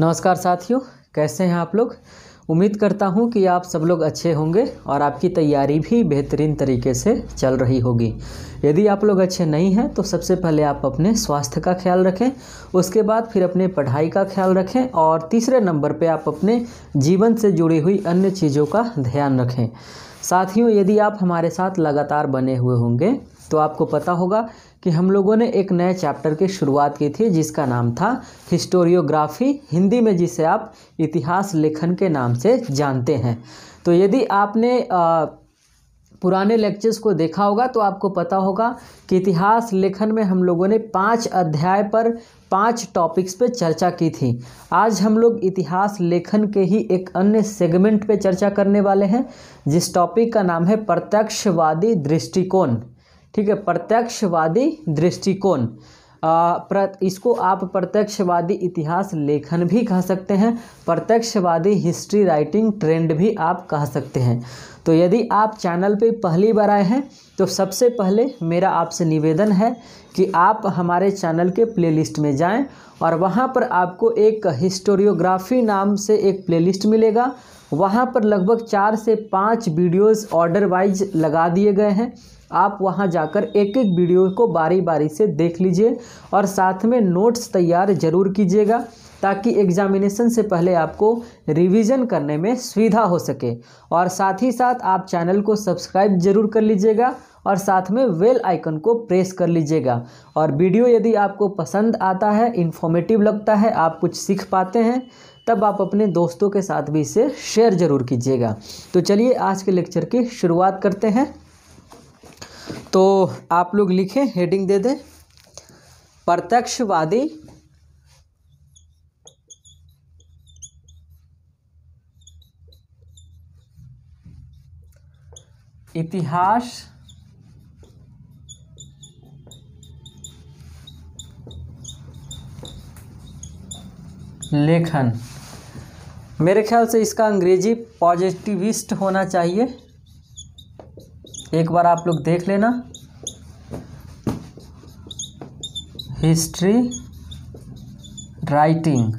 नमस्कार साथियों कैसे हैं आप लोग उम्मीद करता हूं कि आप सब लोग अच्छे होंगे और आपकी तैयारी भी बेहतरीन तरीके से चल रही होगी यदि आप लोग अच्छे नहीं हैं तो सबसे पहले आप अपने स्वास्थ्य का ख्याल रखें उसके बाद फिर अपने पढ़ाई का ख्याल रखें और तीसरे नंबर पे आप अपने जीवन से जुड़ी हुई अन्य चीज़ों का ध्यान रखें साथियों यदि आप हमारे साथ लगातार बने हुए होंगे तो आपको पता होगा कि हम लोगों ने एक नए चैप्टर की शुरुआत की थी जिसका नाम था हिस्टोरियोग्राफी हिंदी में जिसे आप इतिहास लेखन के नाम से जानते हैं तो यदि आपने आ, पुराने लेक्चर्स को देखा होगा तो आपको पता होगा कि इतिहास लेखन में हम लोगों ने पांच अध्याय पर पांच टॉपिक्स पे चर्चा की थी आज हम लोग इतिहास लेखन के ही एक अन्य सेगमेंट पे चर्चा करने वाले हैं जिस टॉपिक का नाम है प्रत्यक्षवादी दृष्टिकोण ठीक है प्रत्यक्षवादी दृष्टिकोण इसको आप प्रत्यक्षवादी इतिहास लेखन भी कह सकते हैं प्रत्यक्षवादी हिस्ट्री राइटिंग ट्रेंड भी आप कह सकते हैं तो यदि आप चैनल पे पहली बार आए हैं तो सबसे पहले मेरा आपसे निवेदन है कि आप हमारे चैनल के प्लेलिस्ट में जाएं और वहाँ पर आपको एक हिस्टोरियोग्राफी नाम से एक प्लेलिस्ट मिलेगा वहाँ पर लगभग चार से पाँच वीडियोस ऑर्डर वाइज लगा दिए गए हैं आप वहाँ जाकर एक एक वीडियो को बारी बारी से देख लीजिए और साथ में नोट्स तैयार ज़रूर कीजिएगा ताकि एग्जामिनेशन से पहले आपको रिवीजन करने में सुविधा हो सके और साथ ही साथ आप चैनल को सब्सक्राइब जरूर कर लीजिएगा और साथ में वेल आइकन को प्रेस कर लीजिएगा और वीडियो यदि आपको पसंद आता है इन्फॉर्मेटिव लगता है आप कुछ सीख पाते हैं तब आप अपने दोस्तों के साथ भी इसे शेयर ज़रूर कीजिएगा तो चलिए आज के लेक्चर की शुरुआत करते हैं तो आप लोग लिखें हेडिंग दे दें प्रत्यक्षवादी इतिहास लेखन मेरे ख्याल से इसका अंग्रेजी पॉजिटिविस्ट होना चाहिए एक बार आप लोग देख लेना हिस्ट्री राइटिंग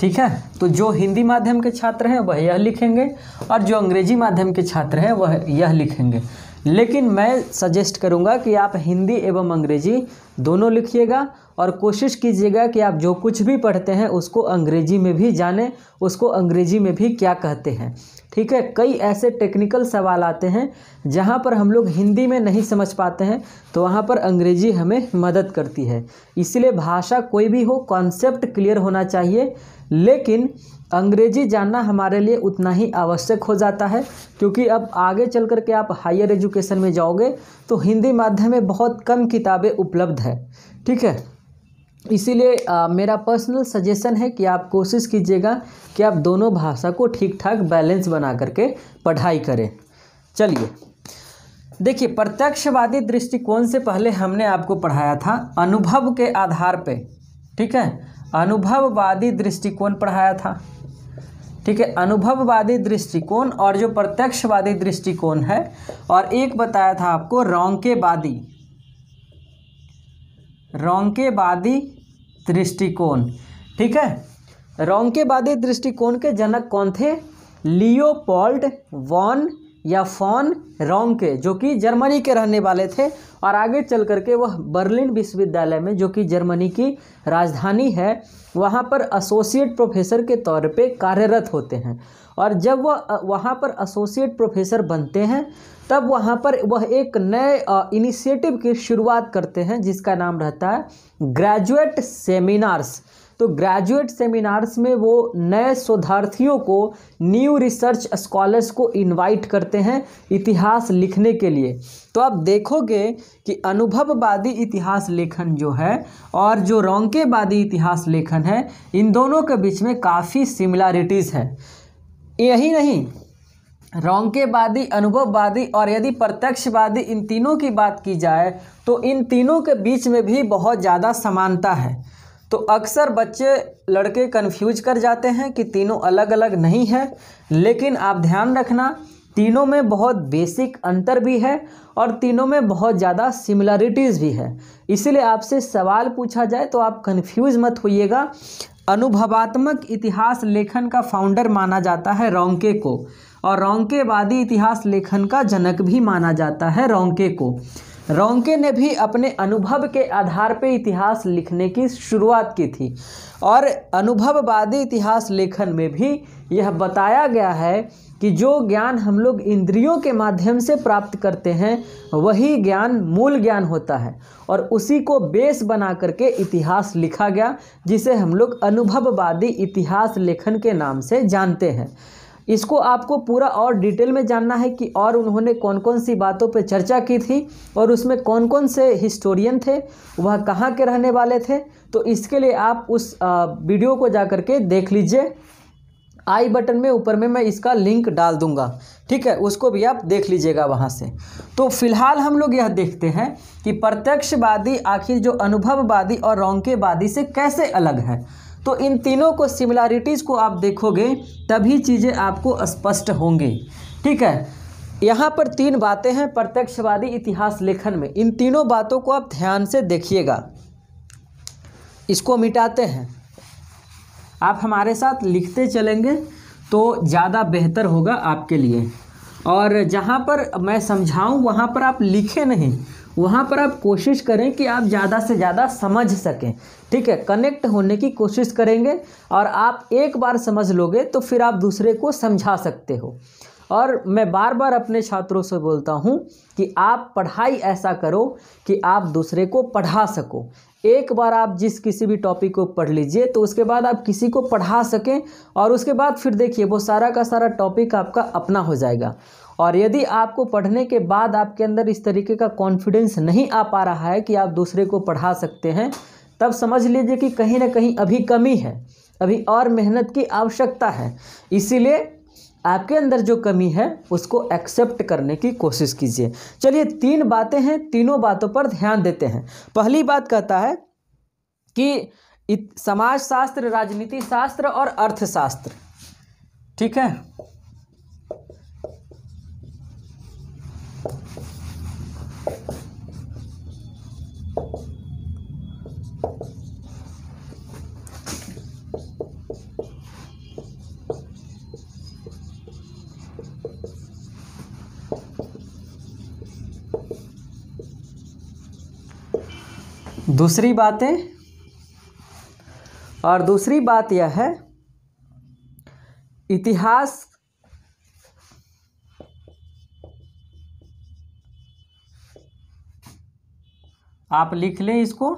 ठीक है तो जो हिंदी माध्यम के छात्र हैं वह यह लिखेंगे और जो अंग्रेजी माध्यम के छात्र हैं वह यह लिखेंगे लेकिन मैं सजेस्ट करूंगा कि आप हिंदी एवं अंग्रेजी दोनों लिखिएगा और कोशिश कीजिएगा कि आप जो कुछ भी पढ़ते हैं उसको अंग्रेजी में भी जानें उसको अंग्रेजी में भी क्या कहते हैं ठीक है कई ऐसे टेक्निकल सवाल आते हैं जहाँ पर हम लोग हिंदी में नहीं समझ पाते हैं तो वहाँ पर अंग्रेजी हमें मदद करती है इसलिए भाषा कोई भी हो कॉन्सेप्ट क्लियर होना चाहिए लेकिन अंग्रेजी जानना हमारे लिए उतना ही आवश्यक हो जाता है क्योंकि अब आगे चल कर के आप हायर एजुकेशन में जाओगे तो हिंदी माध्यम में बहुत कम किताबें उपलब्ध है ठीक है इसीलिए मेरा पर्सनल सजेशन है कि आप कोशिश कीजिएगा कि आप दोनों भाषा को ठीक ठाक बैलेंस बना करके पढ़ाई करें चलिए देखिए प्रत्यक्षवादी दृष्टिकोण से पहले हमने आपको पढ़ाया था अनुभव के आधार पे ठीक है अनुभववादी दृष्टिकोण पढ़ाया था ठीक है अनुभववादी दृष्टिकोण और जो प्रत्यक्षवादी दृष्टिकोण है और एक बताया था आपको रौंकेवादी रौंकेवादी दृष्टिकोण ठीक है रोंकेवादी दृष्टिकोण के जनक कौन थे लियोपोल्ड वॉन या फॉन रोंके जो कि जर्मनी के रहने वाले थे और आगे चल करके वह बर्लिन विश्वविद्यालय में जो कि जर्मनी की राजधानी है वहाँ पर एसोसिएट प्रोफेसर के तौर पे कार्यरत होते हैं और जब वह वहाँ पर एसोसिएट प्रोफेसर बनते हैं तब वहाँ पर वह एक नए इनिशिएटिव की शुरुआत करते हैं जिसका नाम रहता है ग्रेजुएट सेमिनार्स तो ग्रेजुएट सेमिनार्स में वो नए शोधार्थियों को न्यू रिसर्च स्कॉलर्स को इनवाइट करते हैं इतिहास लिखने के लिए तो आप देखोगे कि अनुभववादी इतिहास लेखन जो है और जो रौंकेवादी इतिहास लेखन है इन दोनों के बीच में काफ़ी सिमिलरिटीज़ हैं यही नहीं रौंकेवादी अनुभववादी और यदि प्रत्यक्षवादी इन तीनों की बात की जाए तो इन तीनों के बीच में भी बहुत ज़्यादा समानता है तो अक्सर बच्चे लड़के कन्फ्यूज़ कर जाते हैं कि तीनों अलग अलग नहीं है लेकिन आप ध्यान रखना तीनों में बहुत बेसिक अंतर भी है और तीनों में बहुत ज़्यादा सिमिलरिटीज़ भी है इसलिए आपसे सवाल पूछा जाए तो आप कन्फ्यूज़ मत होइएगा अनुभवात्मक इतिहास लेखन का फाउंडर माना जाता है रोंके को और रोंकेवादी इतिहास लेखन का जनक भी माना जाता है रोंके को रोंके ने भी अपने अनुभव के आधार पर इतिहास लिखने की शुरुआत की थी और अनुभववादी इतिहास लेखन में भी यह बताया गया है कि जो ज्ञान हम लोग इंद्रियों के माध्यम से प्राप्त करते हैं वही ज्ञान मूल ज्ञान होता है और उसी को बेस बना करके इतिहास लिखा गया जिसे हम लोग अनुभववादी इतिहास लेखन के नाम से जानते हैं इसको आपको पूरा और डिटेल में जानना है कि और उन्होंने कौन कौन सी बातों पर चर्चा की थी और उसमें कौन कौन से हिस्टोरियन थे वह कहाँ के रहने वाले थे तो इसके लिए आप उस वीडियो को जा के देख लीजिए आई बटन में ऊपर में मैं इसका लिंक डाल दूंगा ठीक है उसको भी आप देख लीजिएगा वहाँ से तो फिलहाल हम लोग यह देखते हैं कि प्रत्यक्षवादी आखिर जो अनुभववादी और रौंकेवादी से कैसे अलग है तो इन तीनों को सिमिलैरिटीज़ को आप देखोगे तभी चीज़ें आपको स्पष्ट होंगी ठीक है यहाँ पर तीन बातें हैं प्रत्यक्षवादी इतिहास लेखन में इन तीनों बातों को आप ध्यान से देखिएगा इसको मिटाते हैं आप हमारे साथ लिखते चलेंगे तो ज़्यादा बेहतर होगा आपके लिए और जहाँ पर मैं समझाऊँ वहाँ पर आप लिखे नहीं वहाँ पर आप कोशिश करें कि आप ज़्यादा से ज़्यादा समझ सकें ठीक है कनेक्ट होने की कोशिश करेंगे और आप एक बार समझ लोगे तो फिर आप दूसरे को समझा सकते हो और मैं बार बार अपने छात्रों से बोलता हूँ कि आप पढ़ाई ऐसा करो कि आप दूसरे को पढ़ा सको एक बार आप जिस किसी भी टॉपिक को पढ़ लीजिए तो उसके बाद आप किसी को पढ़ा सकें और उसके बाद फिर देखिए वो सारा का सारा टॉपिक आपका अपना हो जाएगा और यदि आपको पढ़ने के बाद आपके अंदर इस तरीके का कॉन्फिडेंस नहीं आ पा रहा है कि आप दूसरे को पढ़ा सकते हैं तब समझ लीजिए कि कहीं ना कहीं अभी कमी है अभी और मेहनत की आवश्यकता है इसीलिए आपके अंदर जो कमी है उसको एक्सेप्ट करने की कोशिश कीजिए चलिए तीन बातें हैं तीनों बातों पर ध्यान देते हैं पहली बात कहता है कि समाजशास्त्र राजनीति शास्त्र और अर्थशास्त्र ठीक है दूसरी बातें और दूसरी बात यह है इतिहास आप लिख लें इसको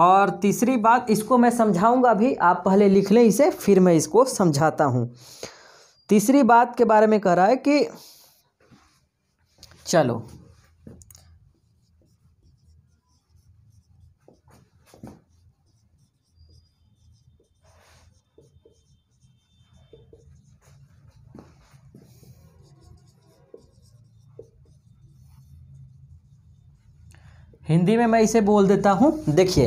और तीसरी बात इसको मैं समझाऊंगा भी आप पहले लिख लें इसे फिर मैं इसको समझाता हूं तीसरी बात के बारे में कह रहा है कि चलो हिंदी में मैं इसे बोल देता हूँ देखिए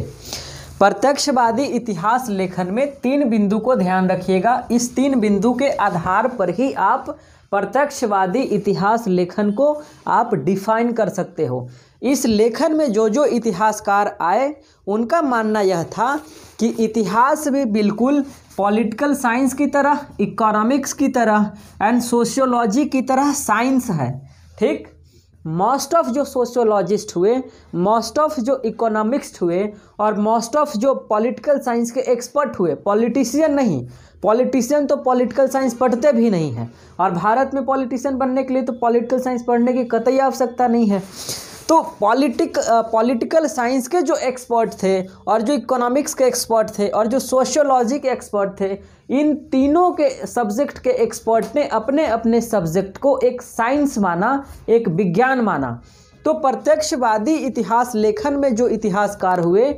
प्रत्यक्षवादी इतिहास लेखन में तीन बिंदु को ध्यान रखिएगा इस तीन बिंदु के आधार पर ही आप प्रत्यक्षवादी इतिहास लेखन को आप डिफाइन कर सकते हो इस लेखन में जो जो इतिहासकार आए उनका मानना यह था कि इतिहास भी बिल्कुल पॉलिटिकल साइंस की तरह इकोनॉमिक्स की तरह एंड सोशियोलॉजी की तरह साइंस है ठीक मोस्ट ऑफ जो सोशियोलॉजिस्ट हुए मोस्ट ऑफ जो इकोनॉमिक्स हुए और मोस्ट ऑफ जो पॉलिटिकल साइंस के एक्सपर्ट हुए पॉलिटिशियन नहीं पॉलिटिशियन तो पॉलिटिकल साइंस पढ़ते भी नहीं हैं और भारत में पॉलिटिशियन बनने के लिए तो पॉलिटिकल साइंस पढ़ने की कतई आवश्यकता नहीं है तो पॉलिटिक पॉलिटिकल साइंस के जो एक्सपर्ट थे और जो इकोनॉमिक्स के एक्सपर्ट थे और जो सोशियोलॉजी के एक्सपर्ट थे इन तीनों के सब्जेक्ट के एक्सपर्ट ने अपने अपने सब्जेक्ट को एक साइंस माना एक विज्ञान माना तो प्रत्यक्षवादी इतिहास लेखन में जो इतिहासकार हुए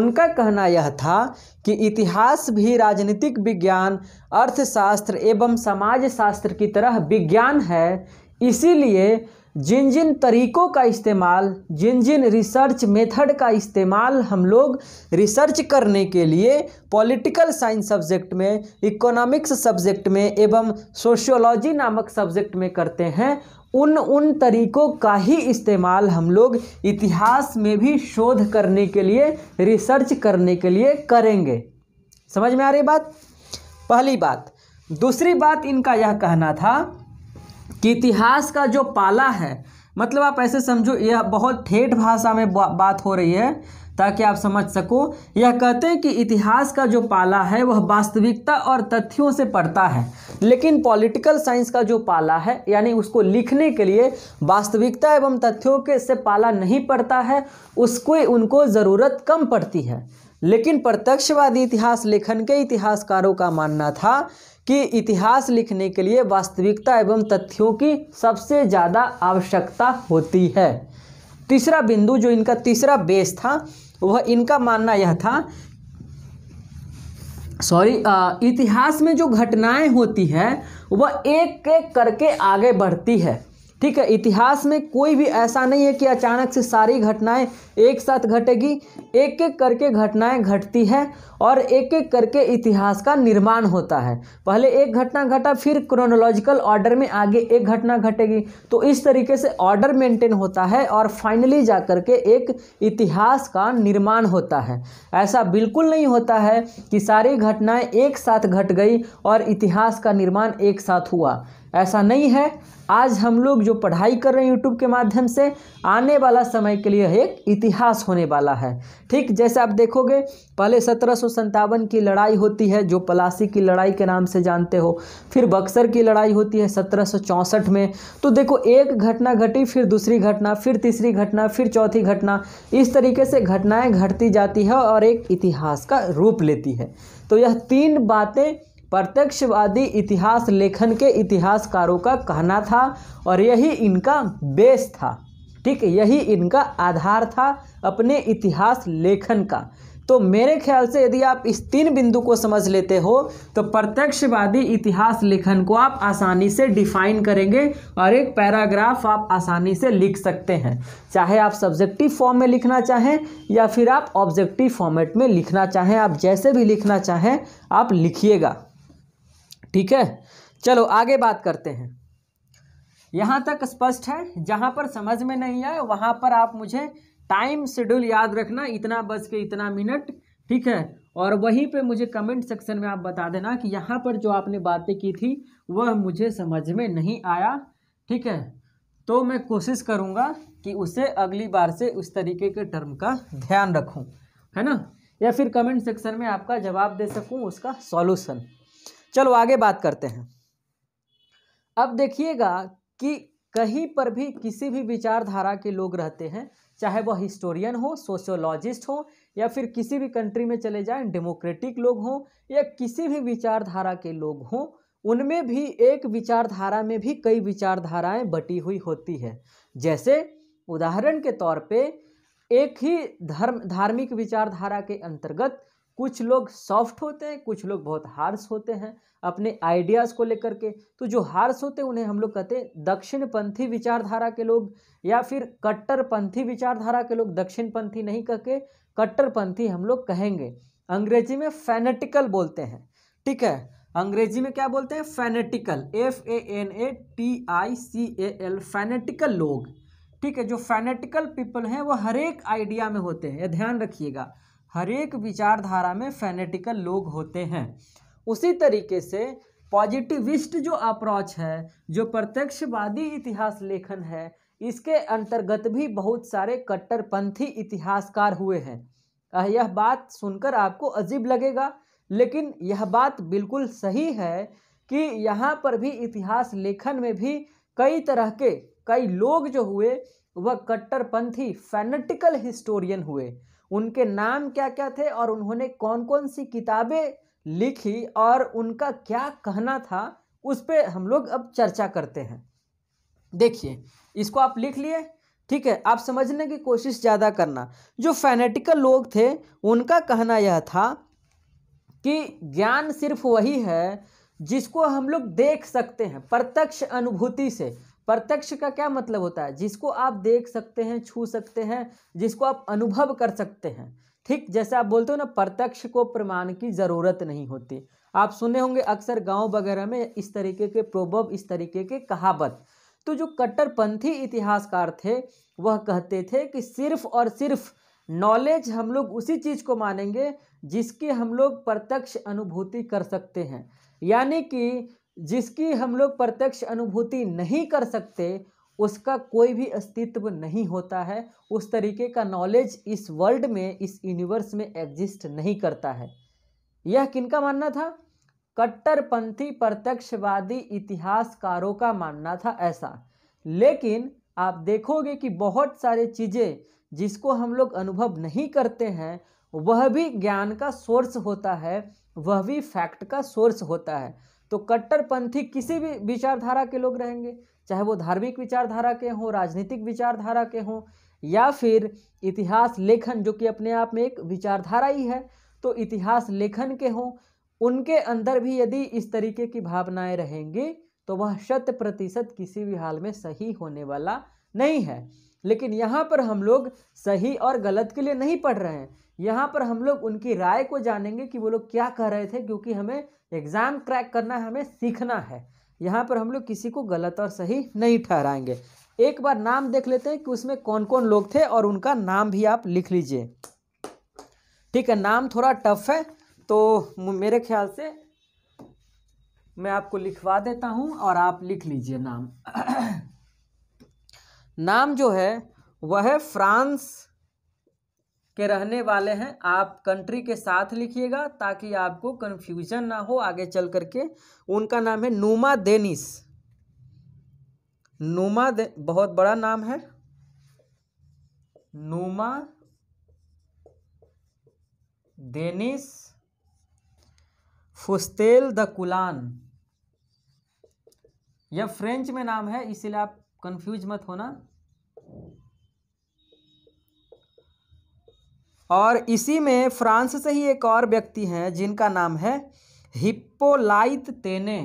उनका कहना यह था कि इतिहास भी राजनीतिक विज्ञान अर्थशास्त्र एवं समाजशास्त्र की तरह विज्ञान है इसीलिए जिन जिन तरीक़ों का इस्तेमाल जिन जिन रिसर्च मेथड का इस्तेमाल हम लोग रिसर्च करने के लिए पॉलिटिकल साइंस सब्जेक्ट में इकोनॉमिक्स सब्जेक्ट में एवं सोशियोलॉजी नामक सब्जेक्ट में करते हैं उन उन तरीक़ों का ही इस्तेमाल हम लोग इतिहास में भी शोध करने के लिए रिसर्च करने के लिए करेंगे समझ में आ रही बात पहली बात दूसरी बात इनका यह कहना था कि इतिहास का जो पाला है मतलब आप ऐसे समझो यह बहुत ठेठ भाषा में बा, बात हो रही है ताकि आप समझ सको यह कहते हैं कि इतिहास का जो पाला है वह वास्तविकता और तथ्यों से पड़ता है लेकिन पॉलिटिकल साइंस का जो पाला है यानी उसको लिखने के लिए वास्तविकता एवं तथ्यों के से पाला नहीं पड़ता है उसको उनको ज़रूरत कम पड़ती है लेकिन प्रत्यक्षवादी इतिहास लेखन के इतिहासकारों का मानना था कि इतिहास लिखने के लिए वास्तविकता एवं तथ्यों की सबसे ज़्यादा आवश्यकता होती है तीसरा बिंदु जो इनका तीसरा बेस था वह इनका मानना यह था सॉरी इतिहास में जो घटनाएं होती हैं वह एक एक करके आगे बढ़ती है ठीक है इतिहास में कोई भी ऐसा नहीं है कि अचानक से सारी घटनाएं एक साथ घटेगी एक एक करके घटनाएं घटती है और एक एक करके इतिहास का निर्माण होता है पहले एक घटना घटा फिर क्रोनोलॉजिकल ऑर्डर में आगे एक घटना घटेगी तो इस तरीके से ऑर्डर मेंटेन होता है और फाइनली जा कर के एक इतिहास का निर्माण होता है ऐसा बिल्कुल नहीं होता है कि सारी घटनाएं एक साथ घट गई और इतिहास का निर्माण एक साथ हुआ ऐसा नहीं है आज हम लोग जो पढ़ाई कर रहे हैं यूट्यूब के माध्यम से आने वाला समय के लिए एक इतिहास होने वाला है ठीक जैसे आप देखोगे पहले सत्रह की लड़ाई होती है जो पलासी की लड़ाई के नाम से जानते हो फिर बक्सर की लड़ाई होती है सत्रह में तो देखो एक घटना घटी फिर दूसरी घटना फिर तीसरी घटना फिर चौथी घटना इस तरीके से घटनाएँ घटती जाती है और एक इतिहास का रूप लेती है तो यह तीन बातें प्रत्यक्षवादी इतिहास लेखन के इतिहासकारों का कहना था और यही इनका बेस था ठीक यही इनका आधार था अपने इतिहास लेखन का तो मेरे ख्याल से यदि आप इस तीन बिंदु को समझ लेते हो तो प्रत्यक्षवादी इतिहास लेखन को आप आसानी से डिफाइन करेंगे और एक पैराग्राफ आप आसानी से लिख सकते हैं चाहे आप सब्जेक्टिव फॉर्म में लिखना चाहें या फिर आप ऑब्जेक्टिव फॉर्मेट में लिखना चाहें आप जैसे भी लिखना चाहें आप लिखिएगा ठीक है चलो आगे बात करते हैं यहाँ तक स्पष्ट है जहाँ पर समझ में नहीं आए वहाँ पर आप मुझे टाइम शेड्यूल याद रखना इतना बज के इतना मिनट ठीक है और वहीं पे मुझे कमेंट सेक्शन में आप बता देना कि यहाँ पर जो आपने बातें की थी वह मुझे समझ में नहीं आया ठीक है तो मैं कोशिश करूँगा कि उसे अगली बार से उस तरीके के टर्म का ध्यान रखूँ है ना या फिर कमेंट सेक्शन में आपका जवाब दे सकूँ उसका सॉल्यूशन चलो आगे बात करते हैं अब देखिएगा कि कहीं पर भी किसी भी विचारधारा के लोग रहते हैं चाहे वह हिस्टोरियन हो सोशियोलॉजिस्ट हो या फिर किसी भी कंट्री में चले जाएं डेमोक्रेटिक लोग हों या किसी भी विचारधारा के लोग हों उनमें भी एक विचारधारा में भी कई विचारधाराएं बटी हुई होती है जैसे उदाहरण के तौर पे एक ही धर्म धार्मिक विचारधारा के अंतर्गत कुछ लोग सॉफ्ट होते हैं कुछ लोग बहुत हार्स होते हैं अपने आइडियाज़ को लेकर के तो जो हार्स होते हैं उन्हें हम लोग कहते हैं दक्षिणपंथी विचारधारा के लोग या फिर कट्टरपंथी विचारधारा के लोग दक्षिणपंथी नहीं कह के कट्टरपंथी हम लोग कहेंगे अंग्रेजी में फैनेटिकल बोलते हैं ठीक है अंग्रेजी में क्या बोलते हैं fanatical F A N A T I C A L fanatical लोग ठीक है जो फैनेटिकल पीपल हैं वो हर एक आइडिया में होते हैं ध्यान रखिएगा हरेक विचारधारा में फैनेटिकल लोग होते हैं उसी तरीके से पॉजिटिविस्ट जो अप्रोच है जो प्रत्यक्षवादी इतिहास लेखन है इसके अंतर्गत भी बहुत सारे कट्टरपंथी इतिहासकार हुए हैं यह बात सुनकर आपको अजीब लगेगा लेकिन यह बात बिल्कुल सही है कि यहाँ पर भी इतिहास लेखन में भी कई तरह के कई लोग जो हुए वह कट्टरपंथी फैनेटिकल हिस्टोरियन हुए उनके नाम क्या क्या थे और उन्होंने कौन कौन सी किताबें लिखी और उनका क्या कहना था उस पर हम लोग अब चर्चा करते हैं देखिए इसको आप लिख लिए ठीक है आप समझने की कोशिश ज़्यादा करना जो फैनेटिकल लोग थे उनका कहना यह था कि ज्ञान सिर्फ वही है जिसको हम लोग देख सकते हैं प्रत्यक्ष अनुभूति से प्रत्यक्ष का क्या मतलब होता है जिसको आप देख सकते हैं छू सकते हैं जिसको आप अनुभव कर सकते हैं ठीक जैसे आप बोलते हो ना प्रत्यक्ष को प्रमाण की ज़रूरत नहीं होती आप सुने होंगे अक्सर गांव वगैरह में इस तरीके के प्रोबब इस तरीके के कहावत तो जो कट्टरपंथी इतिहासकार थे वह कहते थे कि सिर्फ और सिर्फ नॉलेज हम लोग उसी चीज़ को मानेंगे जिसकी हम लोग प्रत्यक्ष अनुभूति कर सकते हैं यानी कि जिसकी हम लोग प्रत्यक्ष अनुभूति नहीं कर सकते उसका कोई भी अस्तित्व नहीं होता है उस तरीके का नॉलेज इस वर्ल्ड में इस यूनिवर्स में एग्जिस्ट नहीं करता है यह किनका मानना था कट्टरपंथी प्रत्यक्षवादी इतिहासकारों का मानना था ऐसा लेकिन आप देखोगे कि बहुत सारे चीज़ें जिसको हम लोग अनुभव नहीं करते हैं वह भी ज्ञान का सोर्स होता है वह भी फैक्ट का सोर्स होता है तो कट्टरपंथी किसी भी विचारधारा के लोग रहेंगे चाहे वो धार्मिक विचारधारा के हों राजनीतिक विचारधारा के हों या फिर इतिहास लेखन जो कि अपने आप में एक विचारधारा ही है तो इतिहास लेखन के हों उनके अंदर भी यदि इस तरीके की भावनाएं रहेंगी तो वह शत प्रतिशत किसी भी हाल में सही होने वाला नहीं है लेकिन यहाँ पर हम लोग सही और गलत के लिए नहीं पढ़ रहे हैं यहाँ पर हम लोग उनकी राय को जानेंगे कि वो लोग क्या कह रहे थे क्योंकि हमें एग्ज़ाम क्रैक करना है हमें सीखना है यहाँ पर हम लोग किसी को गलत और सही नहीं ठहराएंगे एक बार नाम देख लेते हैं कि उसमें कौन कौन लोग थे और उनका नाम भी आप लिख लीजिए ठीक है नाम थोड़ा टफ है तो मेरे ख्याल से मैं आपको लिखवा देता हूँ और आप लिख लीजिए नाम नाम जो है वह है फ्रांस के रहने वाले हैं आप कंट्री के साथ लिखिएगा ताकि आपको कंफ्यूजन ना हो आगे चल करके उनका नाम है नुमा देनिस नुमा दे, बहुत बड़ा नाम है नुमा देनिस फुस्तेल द कुलान यह फ्रेंच में नाम है इसीलिए आप कंफ्यूज मत होना और इसी में फ्रांस से ही एक और व्यक्ति हैं जिनका नाम है हिप्पोलाइट तेने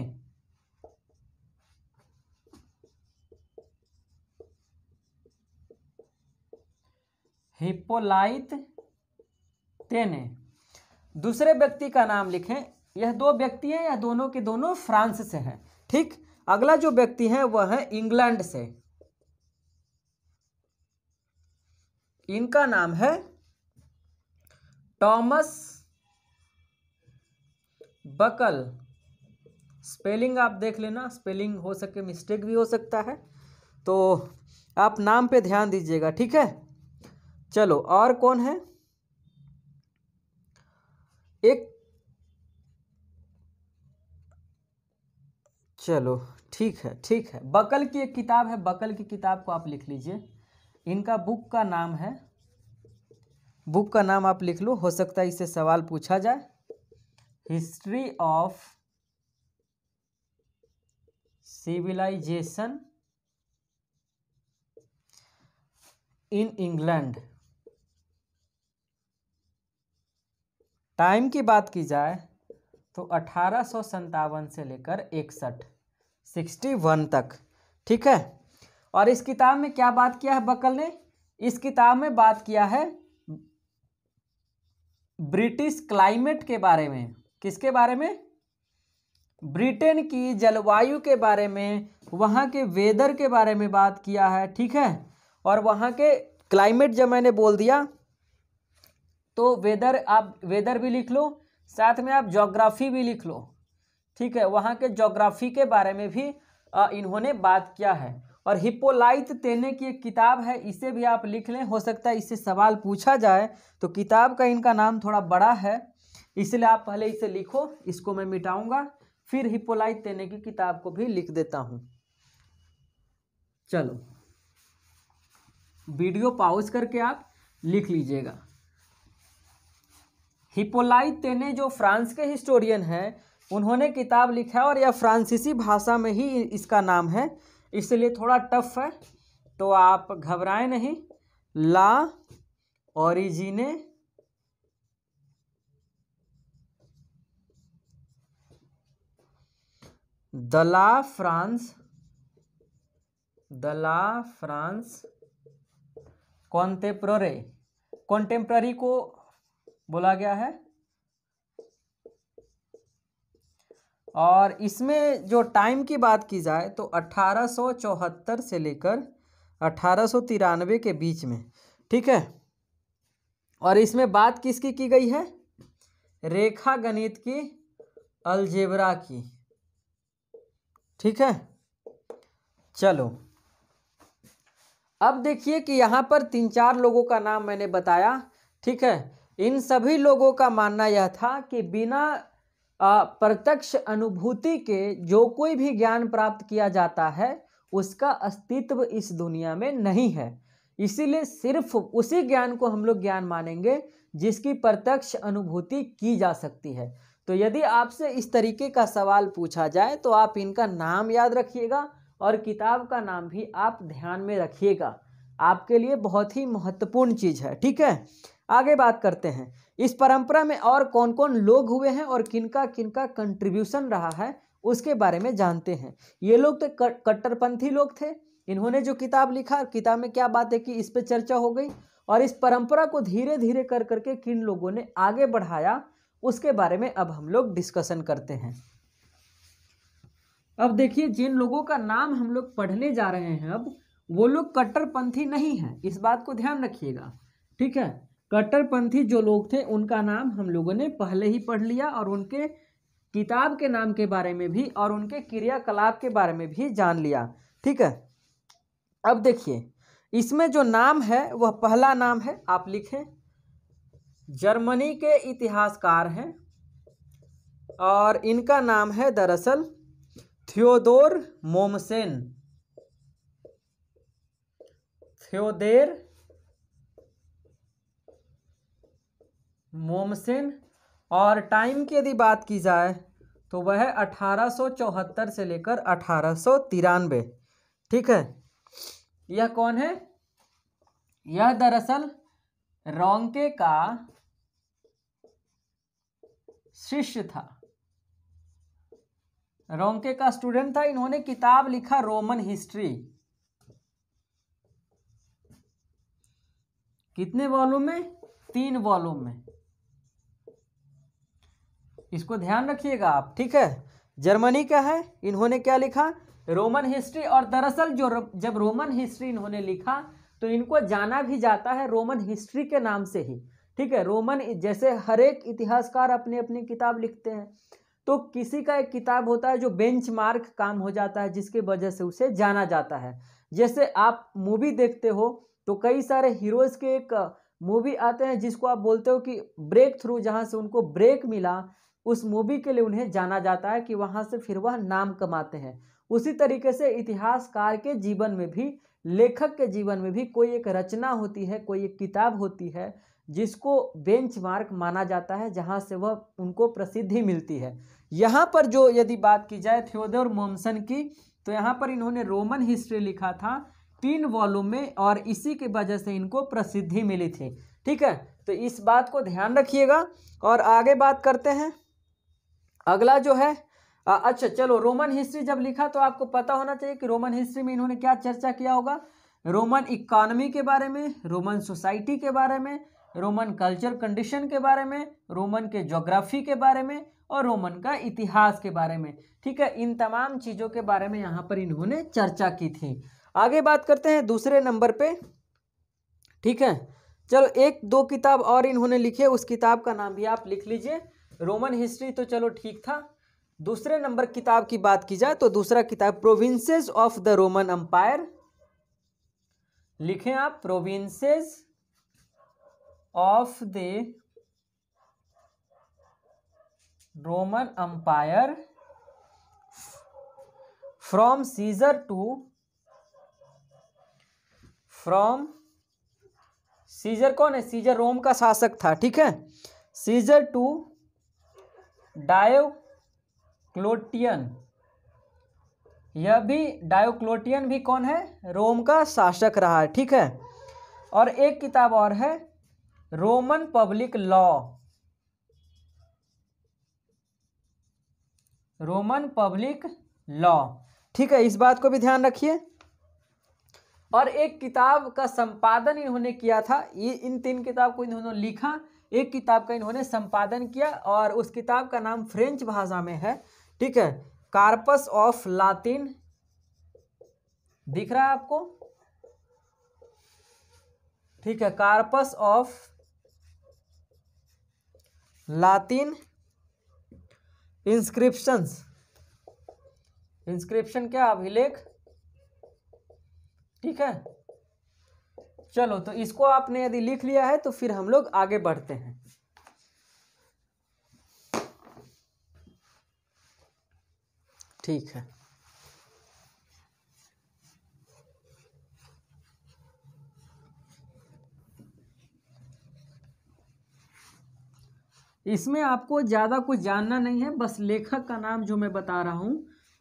हिप्पोलाइट तेने दूसरे व्यक्ति का नाम लिखें यह दो व्यक्ति हैं यह दोनों के दोनों फ्रांस से हैं ठीक अगला जो व्यक्ति है वह है इंग्लैंड से इनका नाम है टॉमस बकल स्पेलिंग आप देख लेना स्पेलिंग हो सके मिस्टेक भी हो सकता है तो आप नाम पे ध्यान दीजिएगा ठीक है चलो और कौन है एक चलो ठीक है ठीक है बकल की एक किताब है बकल की किताब को आप लिख लीजिए इनका बुक का नाम है बुक का नाम आप लिख लो हो सकता है इससे सवाल पूछा जाए history of civilization in England time की बात की जाए तो अठारह से लेकर इकसठ सिक्सटी वन तक ठीक है और इस किताब में क्या बात किया है बकल ने इस किताब में बात किया है ब्रिटिश क्लाइमेट के बारे में किसके बारे में ब्रिटेन की जलवायु के बारे में वहाँ के वेदर के बारे में बात किया है ठीक है और वहाँ के क्लाइमेट जब मैंने बोल दिया तो वेदर आप वेदर भी लिख लो साथ में आप जोग्राफ़ी भी लिख लो ठीक है वहाँ के जोग्राफ़ी के बारे में भी इन्होंने बात किया है और हिप्पोलाइट तेने की एक किताब है इसे भी आप लिख लें हो सकता है इससे सवाल पूछा जाए तो किताब का इनका नाम थोड़ा बड़ा है इसलिए आप पहले इसे लिखो इसको मैं मिटाऊंगा फिर हिपोलाइट तेने की किताब को भी लिख देता हूँ चलो वीडियो पाउज करके आप लिख लीजिएगा हिप्पोलाइट तेने जो फ्रांस के हिस्टोरियन है उन्होंने किताब लिखा है और यह फ्रांसीसी भाषा में ही इसका नाम है इसलिए थोड़ा टफ है तो आप घबराएं नहीं la origine de la France de la France contemporary contemporary को बोला गया है और इसमें जो टाइम की बात की जाए तो अट्ठारह से लेकर अट्ठारह के बीच में ठीक है और इसमें बात किसकी की गई है रेखा गणित की अलजेबरा की ठीक है चलो अब देखिए कि यहाँ पर तीन चार लोगों का नाम मैंने बताया ठीक है इन सभी लोगों का मानना यह था कि बिना प्रत्यक्ष अनुभूति के जो कोई भी ज्ञान प्राप्त किया जाता है उसका अस्तित्व इस दुनिया में नहीं है इसीलिए सिर्फ उसी ज्ञान को हम लोग ज्ञान मानेंगे जिसकी प्रत्यक्ष अनुभूति की जा सकती है तो यदि आपसे इस तरीके का सवाल पूछा जाए तो आप इनका नाम याद रखिएगा और किताब का नाम भी आप ध्यान में रखिएगा आपके लिए बहुत ही महत्वपूर्ण चीज़ है ठीक है आगे बात करते हैं इस परंपरा में और कौन कौन लोग हुए हैं और किनका किनका कंट्रीब्यूशन रहा है उसके बारे में जानते हैं ये लोग तो कट्टरपंथी लोग थे इन्होंने जो किताब लिखा किताब में क्या बात है कि इस पर चर्चा हो गई और इस परंपरा को धीरे धीरे कर करके किन लोगों ने आगे बढ़ाया उसके बारे में अब हम लोग डिस्कशन करते हैं अब देखिए जिन लोगों का नाम हम लोग पढ़ने जा रहे हैं अब वो लोग कट्टरपंथी नहीं हैं इस बात को ध्यान रखिएगा ठीक है कट्टरपंथी जो लोग थे उनका नाम हम लोगों ने पहले ही पढ़ लिया और उनके किताब के नाम के बारे में भी और उनके क्रियाकलाप के बारे में भी जान लिया ठीक है अब देखिए इसमें जो नाम है वह पहला नाम है आप लिखें जर्मनी के इतिहासकार हैं और इनका नाम है दरअसल थियोदोर मोमसेन थियोदेर मोमसिन और टाइम की यदि बात की जाए तो वह अठारह से लेकर अठारह ठीक है यह कौन है यह दरअसल रोंके का शिष्य था रोंके का स्टूडेंट था इन्होंने किताब लिखा रोमन हिस्ट्री कितने वॉल्यूम में तीन वॉल्यूम में इसको ध्यान रखिएगा आप ठीक है जर्मनी का है इन्होंने क्या लिखा रोमन हिस्ट्री और दरअसल जो जब रोमन हिस्ट्री इन्होंने लिखा तो इनको जाना भी जाता है रोमन हिस्ट्री के नाम से ही ठीक है रोमन जैसे हर एक इतिहासकार अपनी अपनी किताब लिखते हैं तो किसी का एक किताब होता है जो बेंचमार्क काम हो जाता है जिसकी वजह से उसे जाना जाता है जैसे आप मूवी देखते हो तो कई सारे हीरोज़ के एक मूवी आते हैं जिसको आप बोलते हो कि ब्रेक थ्रू जहाँ से उनको ब्रेक मिला उस मूवी के लिए उन्हें जाना जाता है कि वहाँ से फिर वह नाम कमाते हैं उसी तरीके से इतिहासकार के जीवन में भी लेखक के जीवन में भी कोई एक रचना होती है कोई एक किताब होती है जिसको बेंचमार्क माना जाता है जहाँ से वह उनको प्रसिद्धि मिलती है यहाँ पर जो यदि बात की जाए थियोदोर मोमसन की तो यहाँ पर इन्होंने रोमन हिस्ट्री लिखा था तीन वॉल्यूम में और इसी की वजह से इनको प्रसिद्धि मिली थी ठीक है तो इस बात को ध्यान रखिएगा और आगे बात करते हैं अगला जो है आ, अच्छा चलो रोमन हिस्ट्री जब लिखा तो आपको पता होना चाहिए कि रोमन हिस्ट्री में इन्होंने क्या चर्चा किया होगा रोमन इकॉनमी के बारे में रोमन सोसाइटी के बारे में रोमन कल्चर कंडीशन के बारे में रोमन के जोग्राफी के बारे में और रोमन का इतिहास के बारे में ठीक है इन तमाम चीज़ों के बारे में यहाँ पर इन्होंने चर्चा की थी आगे बात करते हैं दूसरे नंबर पे ठीक है चलो एक दो किताब और इन्होंने लिखे उस किताब का नाम भी आप लिख लीजिए रोमन हिस्ट्री तो चलो ठीक था दूसरे नंबर किताब की बात की जाए तो दूसरा किताब provinces of the Roman empire लिखें आप provinces of the Roman empire from Caesar to from Caesar कौन है सीजर रोम का शासक था ठीक है सीजर टू डायोक्लोटियन यह भी डायोक्लोटियन भी कौन है रोम का शासक रहा है ठीक है और एक किताब और है Roman public law Roman public law ठीक है इस बात को भी ध्यान रखिए और एक किताब का संपादन इन्होंने किया था ये इन तीन किताब को इन्होंने लिखा एक किताब का इन्होंने संपादन किया और उस किताब का नाम फ्रेंच भाषा में है ठीक है कार्पस ऑफ लातिन दिख रहा है आपको ठीक है corpus of Latin inscriptions inscription क्या अभिलेख ठीक है चलो तो इसको आपने यदि लिख लिया है तो फिर हम लोग आगे बढ़ते हैं ठीक है इसमें आपको ज़्यादा कुछ जानना नहीं है बस लेखक का नाम जो मैं बता रहा हूँ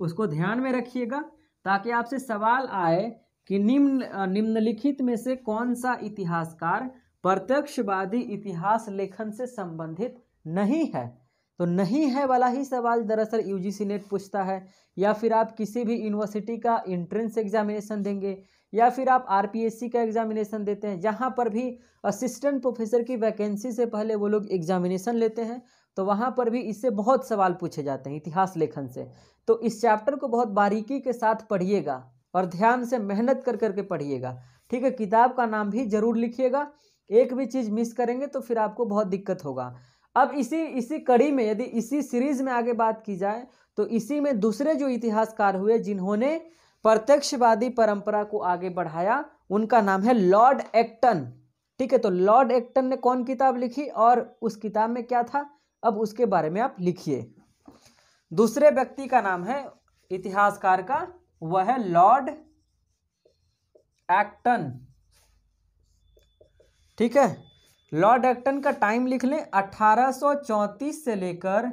उसको ध्यान में रखिएगा ताकि आपसे सवाल आए कि निम्न निम्नलिखित में से कौन सा इतिहासकार प्रत्यक्षवादी इतिहास लेखन से संबंधित नहीं है तो नहीं है वाला ही सवाल दरअसल यूजीसी नेट पूछता है या फिर आप किसी भी यूनिवर्सिटी का एंट्रेंस एग्जामिनेशन देंगे या फिर आप आरपीएससी का एग्जामिनेशन देते हैं जहाँ पर भी असिस्टेंट प्रोफेसर की वैकेंसी से पहले वो लोग एग्जामिनेशन लेते हैं तो वहाँ पर भी इससे बहुत सवाल पूछे जाते हैं इतिहास लेखन से तो इस चैप्टर को बहुत बारीकी के साथ पढ़िएगा और ध्यान से मेहनत कर करके पढ़िएगा ठीक है किताब का नाम भी ज़रूर लिखिएगा एक भी चीज़ मिस करेंगे तो फिर आपको बहुत दिक्कत होगा अब इसी इसी कड़ी में यदि इसी सीरीज में आगे बात की जाए तो इसी में दूसरे जो इतिहासकार हुए जिन्होंने प्रत्यक्षवादी परंपरा को आगे बढ़ाया उनका नाम है लॉर्ड एक्टन ठीक है तो लॉर्ड एक्टन ने कौन किताब लिखी और उस किताब में क्या था अब उसके बारे में आप लिखिए दूसरे व्यक्ति का नाम है इतिहासकार का वह लॉर्ड एक्टन ठीक है लॉर्ड एक्टन का टाइम लिख लें 1834 से लेकर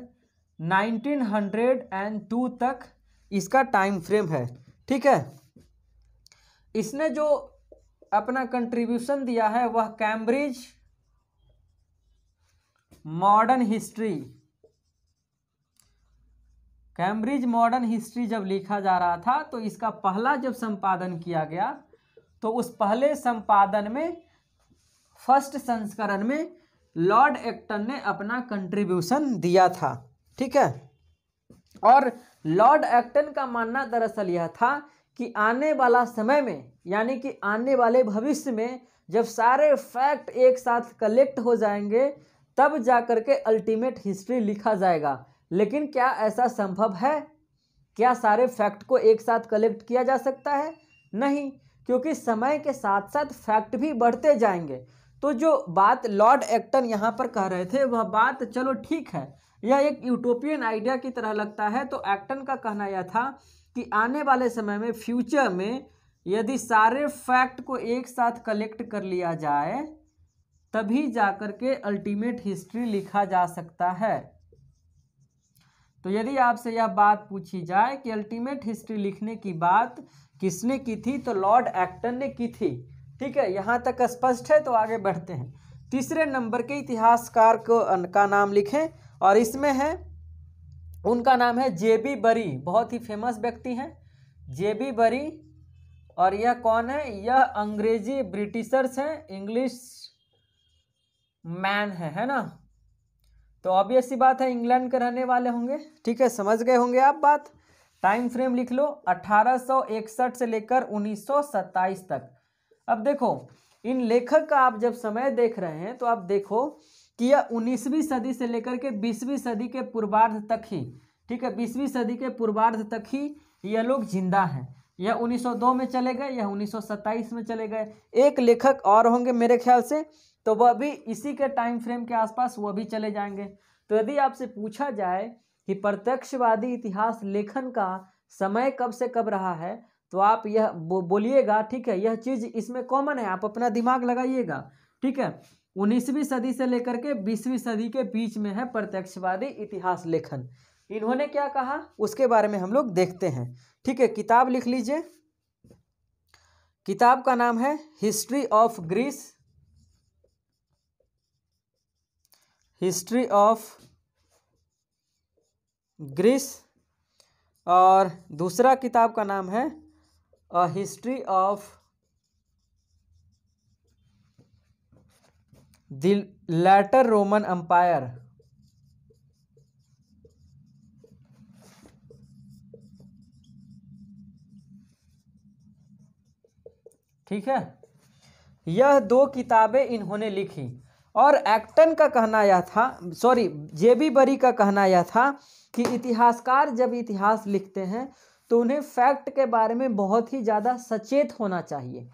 1902 तक इसका टाइम फ्रेम है ठीक है इसने जो अपना कंट्रीब्यूशन दिया है वह Cambridge modern history Cambridge modern history जब लिखा जा रहा था तो इसका पहला जब संपादन किया गया तो उस पहले संपादन में फर्स्ट संस्करण में लॉर्ड एक्टन ने अपना कंट्रीब्यूशन दिया था ठीक है और लॉर्ड एक्टन का मानना दरअसल यह था कि आने वाला समय में यानी कि आने वाले भविष्य में जब सारे फैक्ट एक साथ कलेक्ट हो जाएंगे तब जा कर के अल्टीमेट हिस्ट्री लिखा जाएगा लेकिन क्या ऐसा संभव है क्या सारे फैक्ट को एक साथ कलेक्ट किया जा सकता है नहीं क्योंकि समय के साथ साथ फैक्ट भी बढ़ते जाएंगे तो जो बात लॉर्ड एक्टन यहाँ पर कह रहे थे वह बात चलो ठीक है यह एक यूटोपियन आइडिया की तरह लगता है तो एक्टन का कहना यह था कि आने वाले समय में फ्यूचर में यदि सारे फैक्ट को एक साथ कलेक्ट कर लिया जाए तभी जाकर के अल्टीमेट हिस्ट्री लिखा जा सकता है तो यदि आपसे यह बात पूछी जाए कि अल्टीमेट हिस्ट्री लिखने की बात किसने की थी तो लॉर्ड एक्टन ने की थी ठीक है यहाँ तक स्पष्ट है तो आगे बढ़ते हैं तीसरे नंबर के इतिहासकार को का नाम लिखें और इसमें है उनका नाम है जे बी बरी बहुत ही फेमस व्यक्ति हैं जे बी बरी और यह कौन है यह अंग्रेजी ब्रिटिशर्स हैं इंग्लिश मैन है है ना तो ऑब्वियस सी बात है इंग्लैंड के रहने वाले होंगे ठीक है समझ गए होंगे आप बात टाइम फ्रेम लिख लो अठारह से लेकर उन्नीस तक अब देखो इन लेखक का आप जब समय देख रहे हैं तो आप देखो कि यह 19वीं सदी से लेकर के 20वीं सदी के पूर्वार्ध तक ही ठीक है 20वीं सदी के पूर्वार्ध तक ही यह लोग जिंदा हैं यह 1902 में चले गए यह 1927 में चले गए एक लेखक और होंगे मेरे ख्याल से तो वह भी इसी के टाइम फ्रेम के आसपास वह भी चले जाएंगे तो यदि आपसे पूछा जाए कि प्रत्यक्षवादी इतिहास लेखन का समय कब से कब रहा है तो आप यह बोलिएगा ठीक है यह चीज़ इसमें कॉमन है आप अपना दिमाग लगाइएगा ठीक है उन्नीसवीं सदी से लेकर के बीसवीं सदी के बीच में है प्रत्यक्षवादी इतिहास लेखन इन्होंने क्या कहा उसके बारे में हम लोग देखते हैं ठीक है किताब लिख लीजिए किताब का नाम है history of Greece history of Greece और दूसरा किताब का नाम है a history of the later Roman empire ठीक है यह दो किताबें इन्होंने लिखी और एक्टन का कहना यह था सॉरी जे बी बरी का कहना यह था कि इतिहासकार जब इतिहास लिखते हैं तो उन्हें फैक्ट के बारे में बहुत ही ज़्यादा सचेत होना चाहिए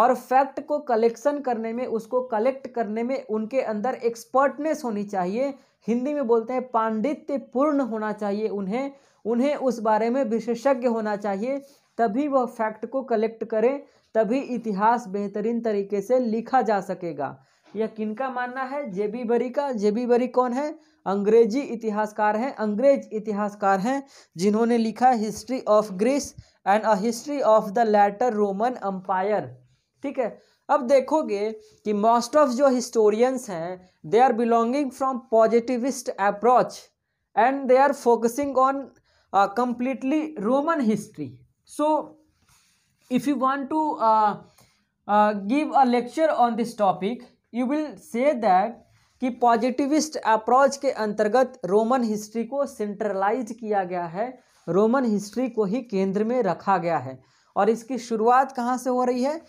और फैक्ट को कलेक्शन करने में उसको कलेक्ट करने में उनके अंदर एक्सपर्टनेस होनी चाहिए हिंदी में बोलते हैं पांडित्य पूर्ण होना चाहिए उन्हें उन्हें उस बारे में विशेषज्ञ होना चाहिए तभी वह फैक्ट को कलेक्ट करें तभी इतिहास बेहतरीन तरीके से लिखा जा सकेगा यह किनका मानना है जेबी बरी का जेबी बरी कौन है अंग्रेजी इतिहासकार हैं अंग्रेज इतिहासकार हैं जिन्होंने लिखा history of Greece and a history of the later Roman empire ठीक है अब देखोगे कि मोस्ट ऑफ जो हिस्टोरियंस हैं they are belonging from positivist approach and they are focusing on completely Roman history so if you want to give a lecture on this topic you will say that कि positivist approach के अंतर्गत Roman history को centralise किया गया है Roman history को ही केंद्र में रखा गया है और इसकी शुरुआत कहाँ से हो रही है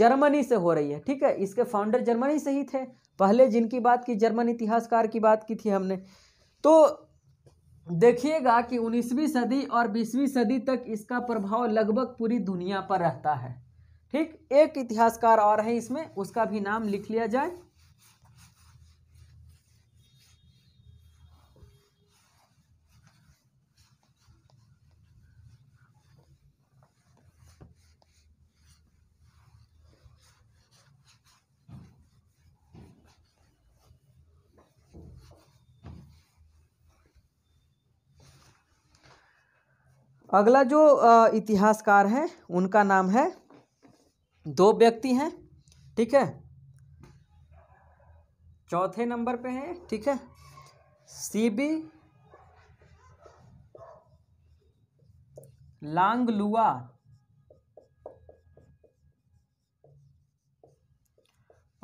जर्मनी से हो रही है ठीक है इसके फाउंडर जर्मनी से ही थे पहले जिनकी बात की जर्मन इतिहासकार की बात की थी हमने तो देखिएगा कि 19वीं सदी और 20वीं सदी तक इसका प्रभाव लगभग पूरी दुनिया पर रहता है ठीक एक इतिहासकार और है इसमें उसका भी नाम लिख लिया जाए अगला जो इतिहासकार है उनका नाम है दो व्यक्ति हैं ठीक है चौथे नंबर पे हैं ठीक है सीबी लांगलुआ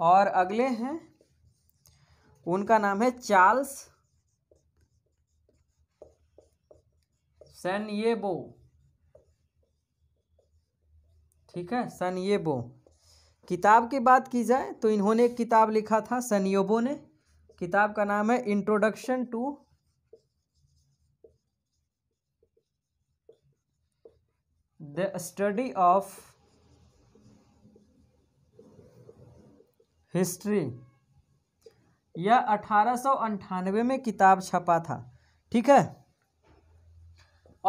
और अगले हैं उनका नाम है चार्ल्स सैनयेबो ठीक है सनयेबो किताब की बात की जाए तो इन्होंने एक किताब लिखा था सनयोबो ने किताब का नाम है introduction to the study of history यह अठारह में किताब छपा था ठीक है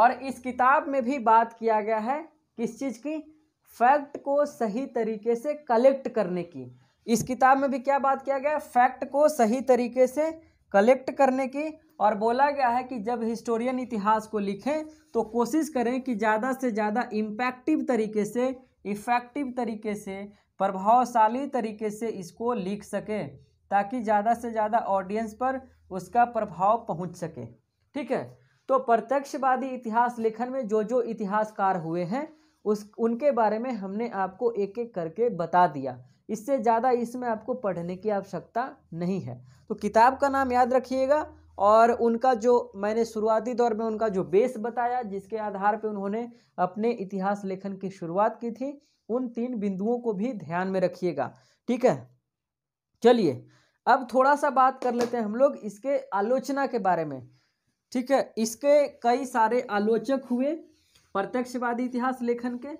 और इस किताब में भी बात किया गया है किस चीज़ की फैक्ट को सही तरीके से कलेक्ट करने की इस किताब में भी क्या बात किया गया फैक्ट को सही तरीके से कलेक्ट करने की और बोला गया है कि जब हिस्टोरियन इतिहास को लिखें तो कोशिश करें कि ज़्यादा से ज़्यादा इम्पैक्टिव तरीके से इफ़ेक्टिव तरीके से प्रभावशाली तरीके से इसको लिख सकें ताकि ज़्यादा से ज़्यादा ऑडियंस पर उसका प्रभाव पहुंच सके ठीक है तो प्रत्यक्षवादी इतिहास लेखन में जो जो इतिहासकार हुए हैं उस उनके बारे में हमने आपको एक एक करके बता दिया इससे ज़्यादा इसमें आपको पढ़ने की आवश्यकता नहीं है तो किताब का नाम याद रखिएगा और उनका जो मैंने शुरुआती दौर में उनका जो बेस बताया जिसके आधार पर उन्होंने अपने इतिहास लेखन की शुरुआत की थी उन तीन बिंदुओं को भी ध्यान में रखिएगा ठीक है चलिए अब थोड़ा सा बात कर लेते हैं हम लोग इसके आलोचना के बारे में ठीक है इसके कई सारे आलोचक हुए प्रत्यक्षवादी इतिहास लेखन के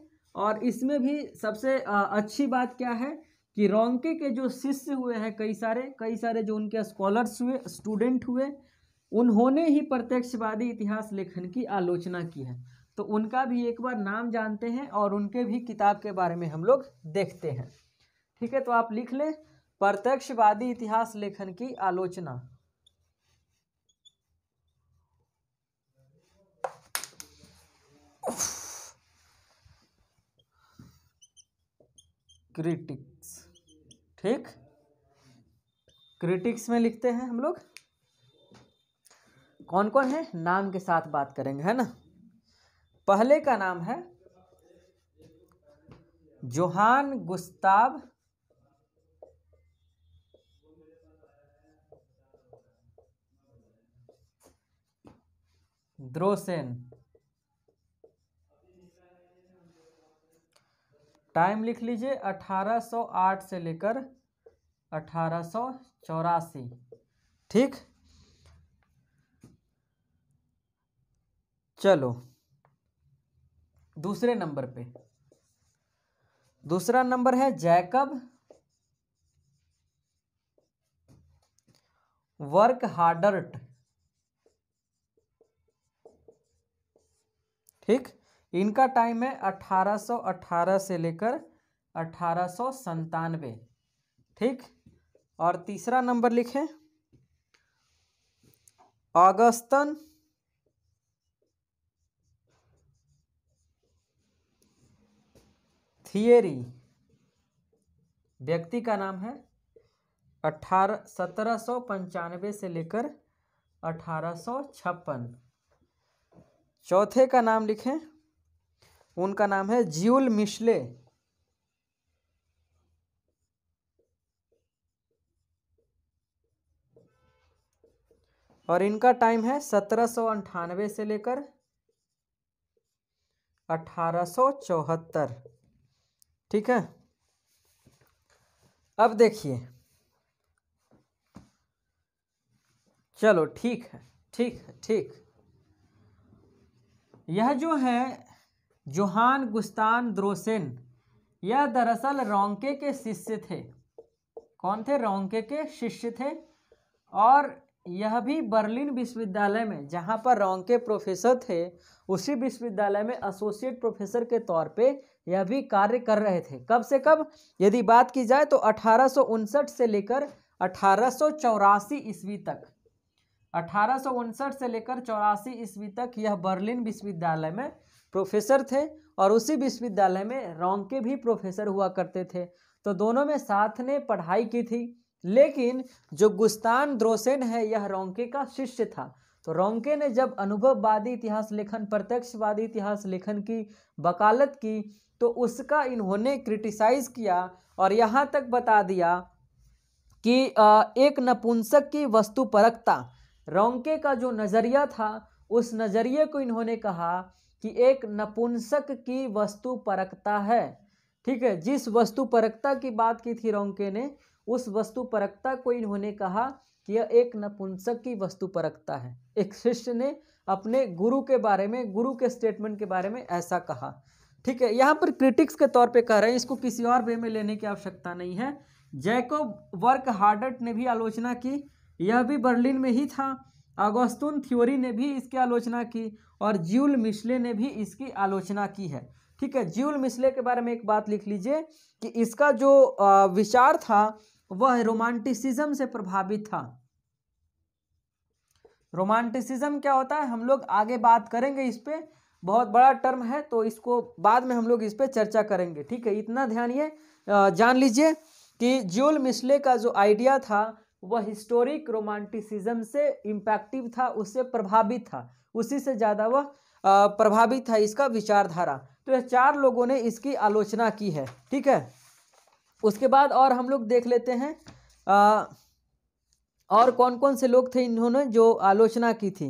और इसमें भी सबसे अच्छी बात क्या है कि रोंके के जो शिष्य हुए हैं कई सारे कई सारे जो उनके स्कॉलर्स हुए स्टूडेंट हुए उन्होंने ही प्रत्यक्षवादी इतिहास लेखन की आलोचना की है तो उनका भी एक बार नाम जानते हैं और उनके भी किताब के बारे में हम लोग देखते हैं ठीक है तो आप लिख लें प्रत्यक्षवादी इतिहास लेखन की आलोचना क्रिटिक्स ठीक क्रिटिक्स में लिखते हैं हम लोग कौन कौन है नाम के साथ बात करेंगे है ना पहले का नाम है जोहान गुस्ताब द्रोसेन टाइम लिख लीजिए 1808 से लेकर अठारह ठीक चलो दूसरे नंबर पे दूसरा नंबर है जैकब वर्क हार्डर्ट ठीक इनका टाइम है 1818 से लेकर अठारह ठीक और तीसरा नंबर लिखें अगस्तन थियरी व्यक्ति का नाम है अठारह सत्रह सौ पंचानवे से लेकर अठारह सौ छप्पन चौथे का नाम लिखें उनका नाम है जियुल मिशले और इनका टाइम है सत्रह अंठानवे से लेकर अठारह सौ चौहत्तर ठीक है अब देखिए चलो ठीक है ठीक है ठीक यह जो है जोहान गुस्तान द्रोसेन यह दरअसल रोंके के शिष्य थे कौन थे रोंके के शिष्य थे और यह भी बर्लिन विश्वविद्यालय में जहाँ पर रोंके प्रोफेसर थे उसी विश्वविद्यालय में एसोसिएट प्रोफेसर के तौर पे यह भी कार्य कर रहे थे कब से कब यदि बात की जाए तो अठारह से लेकर अठारह ईस्वी तक अठारह से लेकर चौरासी ईस्वी तक यह बर्लिन विश्वविद्यालय में प्रोफेसर थे और उसी विश्वविद्यालय में रोंके भी प्रोफेसर हुआ करते थे तो दोनों में साथ ने पढ़ाई की थी लेकिन जो गुस्तान द्रोसेन है यह रोंके का शिष्य था तो रोंके ने जब अनुभववादी इतिहास लेखन प्रत्यक्षवादी इतिहास लेखन की वकालत की तो उसका इन्होंने क्रिटिसाइज किया और यहाँ तक बता दिया कि एक नपुंसक की वस्तु परखता रोंके का जो नज़रिया था उस नज़रिए को इन्होंने कहा कि एक नपुंसक की वस्तु परकता है ठीक है जिस वस्तु परकता की बात की थी रोंके ने उस वस्तु परकता को इन्होंने कहा कि यह एक नपुंसक की वस्तु परकता है एक शिष्य ने अपने गुरु के बारे में गुरु के स्टेटमेंट के बारे में ऐसा कहा ठीक है यहाँ पर क्रिटिक्स के तौर पे कह रहे हैं इसको किसी और वे में लेने की आवश्यकता नहीं है जैकोब वर्क हार्डर्ट ने भी आलोचना की यह भी बर्लिन में ही था अगस्तुन थ्योरी ने भी इसकी आलोचना की और ज्यूल मिश्ले ने भी इसकी आलोचना की है ठीक है ज्यूल मिश्ले के बारे में एक बात लिख लीजिए कि इसका जो विचार था वह रोमांटिसिज्म से प्रभावित था रोमांटिसिज्म क्या होता है हम लोग आगे बात करेंगे इस पर बहुत बड़ा टर्म है तो इसको बाद में हम लोग इस पर चर्चा करेंगे ठीक है इतना ध्यान ये जान लीजिए कि ज्यूल मिश्ले का जो आइडिया था वह हिस्टोरिक रोमांटिसिज्म से इम्पैक्टिव था उससे प्रभावित था उसी से ज़्यादा वह प्रभावित था इसका विचारधारा तो यह चार लोगों ने इसकी आलोचना की है ठीक है उसके बाद और हम लोग देख लेते हैं आ, और कौन कौन से लोग थे इन्होंने जो आलोचना की थी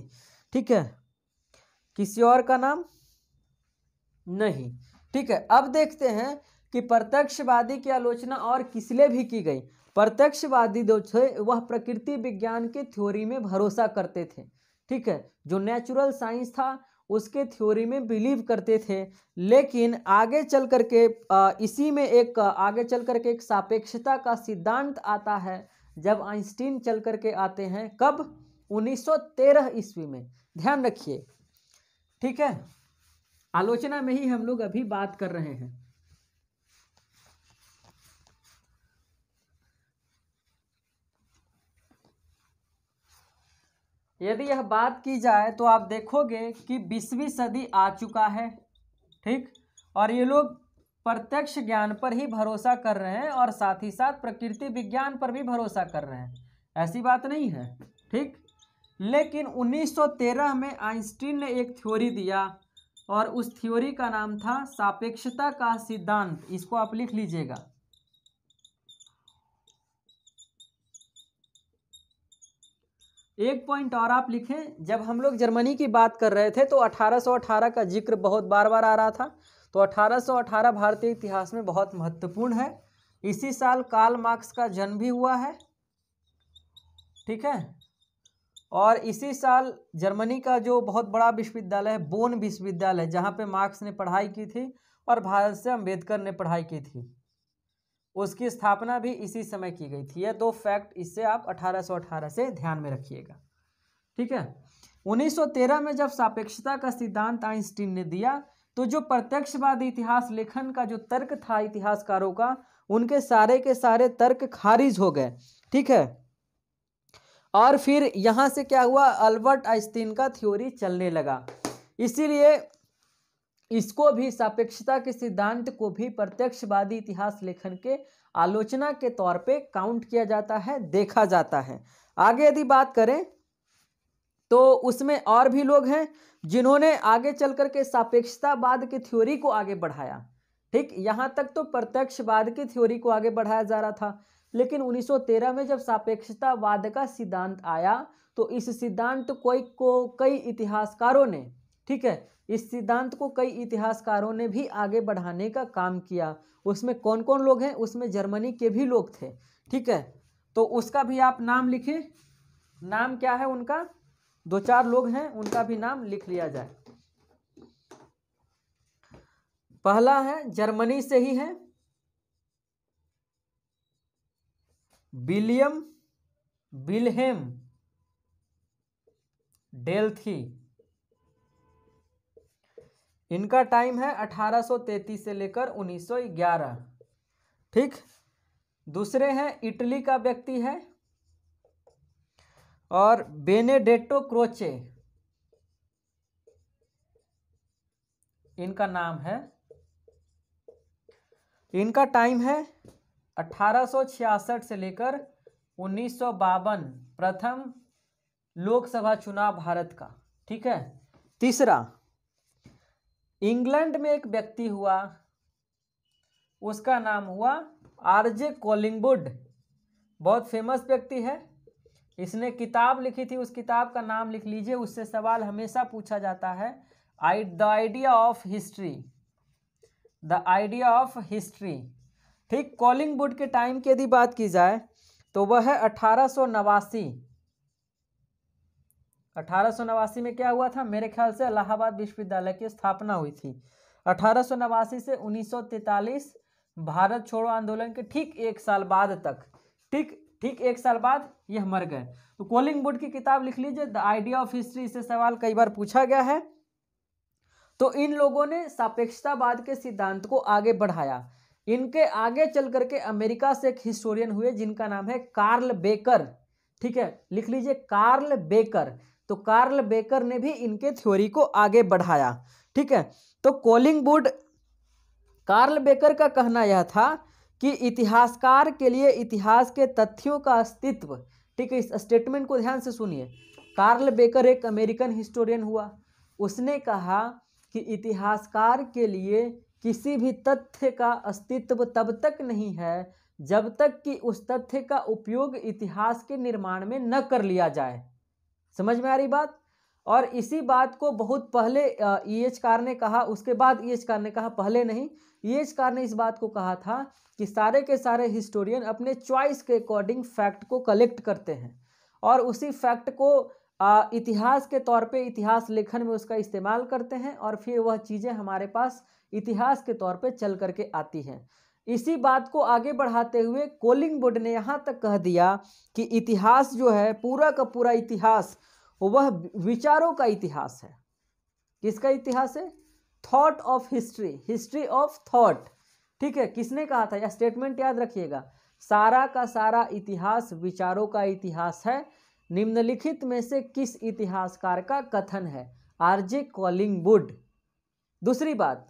ठीक है किसी और का नाम नहीं ठीक है अब देखते हैं कि प्रत्यक्षवादी की आलोचना और किसलिए भी की गई प्रत्यक्षवादी जो थे वह प्रकृति विज्ञान के थ्योरी में भरोसा करते थे ठीक है जो नेचुरल साइंस था उसके थ्योरी में बिलीव करते थे लेकिन आगे चल करके इसी में एक आगे चल करके एक सापेक्षता का सिद्धांत आता है जब आइंस्टीन चल करके आते हैं कब 1913 ईस्वी में ध्यान रखिए ठीक है आलोचना में ही हम लोग अभी बात कर रहे हैं यदि यह बात की जाए तो आप देखोगे कि बीसवीं सदी आ चुका है ठीक और ये लोग प्रत्यक्ष ज्ञान पर ही भरोसा कर रहे हैं और साथ ही साथ प्रकृति विज्ञान पर भी भरोसा कर रहे हैं ऐसी बात नहीं है ठीक लेकिन 1913 में आइंस्टीन ने एक थ्योरी दिया और उस थ्योरी का नाम था सापेक्षता का सिद्धांत इसको आप लिख लीजिएगा एक पॉइंट और आप लिखें जब हम लोग जर्मनी की बात कर रहे थे तो 1818 का जिक्र बहुत बार बार आ रहा था तो 1818 भारतीय इतिहास में बहुत महत्वपूर्ण है इसी साल कार्ल मार्क्स का जन्म भी हुआ है ठीक है और इसी साल जर्मनी का जो बहुत बड़ा विश्वविद्यालय है बोन विश्वविद्यालय जहाँ पे मार्क्स ने पढ़ाई की थी और भारत से अम्बेडकर ने पढ़ाई की थी उसकी स्थापना भी इसी समय की गई थी यह दो फैक्ट इससे आप 1818 से ध्यान में रखिएगा ठीक है 1913 में जब सापेक्षता का सिद्धांत आइंस्टीन ने दिया तो जो प्रत्यक्षवादी इतिहास लेखन का जो तर्क था इतिहासकारों का उनके सारे के सारे तर्क खारिज हो गए ठीक है और फिर यहाँ से क्या हुआ अल्बर्ट आइंस्टीन का थ्योरी चलने लगा इसीलिए इसको भी सापेक्षता के सिद्धांत को भी प्रत्यक्षवादी इतिहास लेखन के आलोचना के तौर पे काउंट किया जाता है देखा जाता है आगे यदि बात करें तो उसमें और भी लोग हैं जिन्होंने आगे चल करके सापेक्षतावाद की थ्योरी को आगे बढ़ाया ठीक यहाँ तक तो प्रत्यक्षवाद की थ्योरी को आगे बढ़ाया जा रहा था लेकिन 1913 में जब सापेक्षतावाद का सिद्धांत आया तो इस सिद्धांत कोई को कई इतिहासकारों ने ठीक है इस सिद्धांत को कई इतिहासकारों ने भी आगे बढ़ाने का काम किया उसमें कौन कौन लोग हैं उसमें जर्मनी के भी लोग थे ठीक है तो उसका भी आप नाम लिखें नाम क्या है उनका दो चार लोग हैं उनका भी नाम लिख लिया जाए पहला है जर्मनी से ही है विलियम बिलहेम डेल्थी इनका टाइम है 1833 से लेकर 1911 ठीक दूसरे हैं इटली का व्यक्ति है और बेनेडेटो क्रोचे इनका नाम है इनका टाइम है 1866 से लेकर उन्नीस प्रथम लोकसभा चुनाव भारत का ठीक है तीसरा इंग्लैंड में एक व्यक्ति हुआ उसका नाम हुआ आरजे कॉलिंगवुड बहुत फेमस व्यक्ति है इसने किताब लिखी थी उस किताब का नाम लिख लीजिए उससे सवाल हमेशा पूछा जाता है I the idea of history the idea of history ठीक कॉलिंगवुड के टाइम की यदि बात की जाए तो वह है अठारह अठारह में क्या हुआ था मेरे ख्याल से अलाहाबाद विश्वविद्यालय की स्थापना हुई थी अठारह से 1943 भारत छोड़ो आंदोलन के ठीक एक साल बाद तक ठीक ठीक एक साल बाद यह मर गए तो कोलिंग बोर्ड की किताब लिख लीजिए द आइडिया ऑफ हिस्ट्री इससे सवाल कई बार पूछा गया है तो इन लोगों ने सापेक्षतावाद के सिद्धांत को आगे बढ़ाया इनके आगे चल करके अमेरिका से एक हिस्टोरियन हुए जिनका नाम है कार्ल बेकर ठीक है लिख लीजिए कार्ल बेकर तो कार्ल बेकर ने भी इनके थ्योरी को आगे बढ़ाया ठीक है तो कॉलिंग बोर्ड कार्ल बेकर का कहना यह था कि इतिहासकार के लिए इतिहास के तथ्यों का अस्तित्व ठीक है इस स्टेटमेंट को ध्यान से सुनिए कार्ल बेकर एक अमेरिकन हिस्टोरियन हुआ उसने कहा कि इतिहासकार के लिए किसी भी तथ्य का अस्तित्व तब तक नहीं है जब तक कि उस तथ्य का उपयोग इतिहास के निर्माण में न कर लिया जाए समझ में आ रही बात और इसी बात को बहुत पहले ई एच कार ने कहा उसके बाद ई एच कार ने कहा पहले नहीं ई एच कार ने इस बात को कहा था कि सारे के सारे हिस्टोरियन अपने चॉइस के अकॉर्डिंग फैक्ट को कलेक्ट करते हैं और उसी फैक्ट को इतिहास के तौर पे इतिहास लेखन में उसका इस्तेमाल करते हैं और फिर वह चीज़ें हमारे पास इतिहास के तौर पे चल करके आती हैं इसी बात को आगे बढ़ाते हुए कोलिंगवुड ने यहाँ तक कह दिया कि इतिहास जो है पूरा का पूरा इतिहास वह विचारों का इतिहास है किसका इतिहास है thought of history history of thought ठीक है किसने कहा था यह स्टेटमेंट याद रखिएगा सारा का सारा इतिहास विचारों का इतिहास है निम्नलिखित में से किस इतिहासकार का कथन है आरजे कॉलिंगवुड दूसरी बात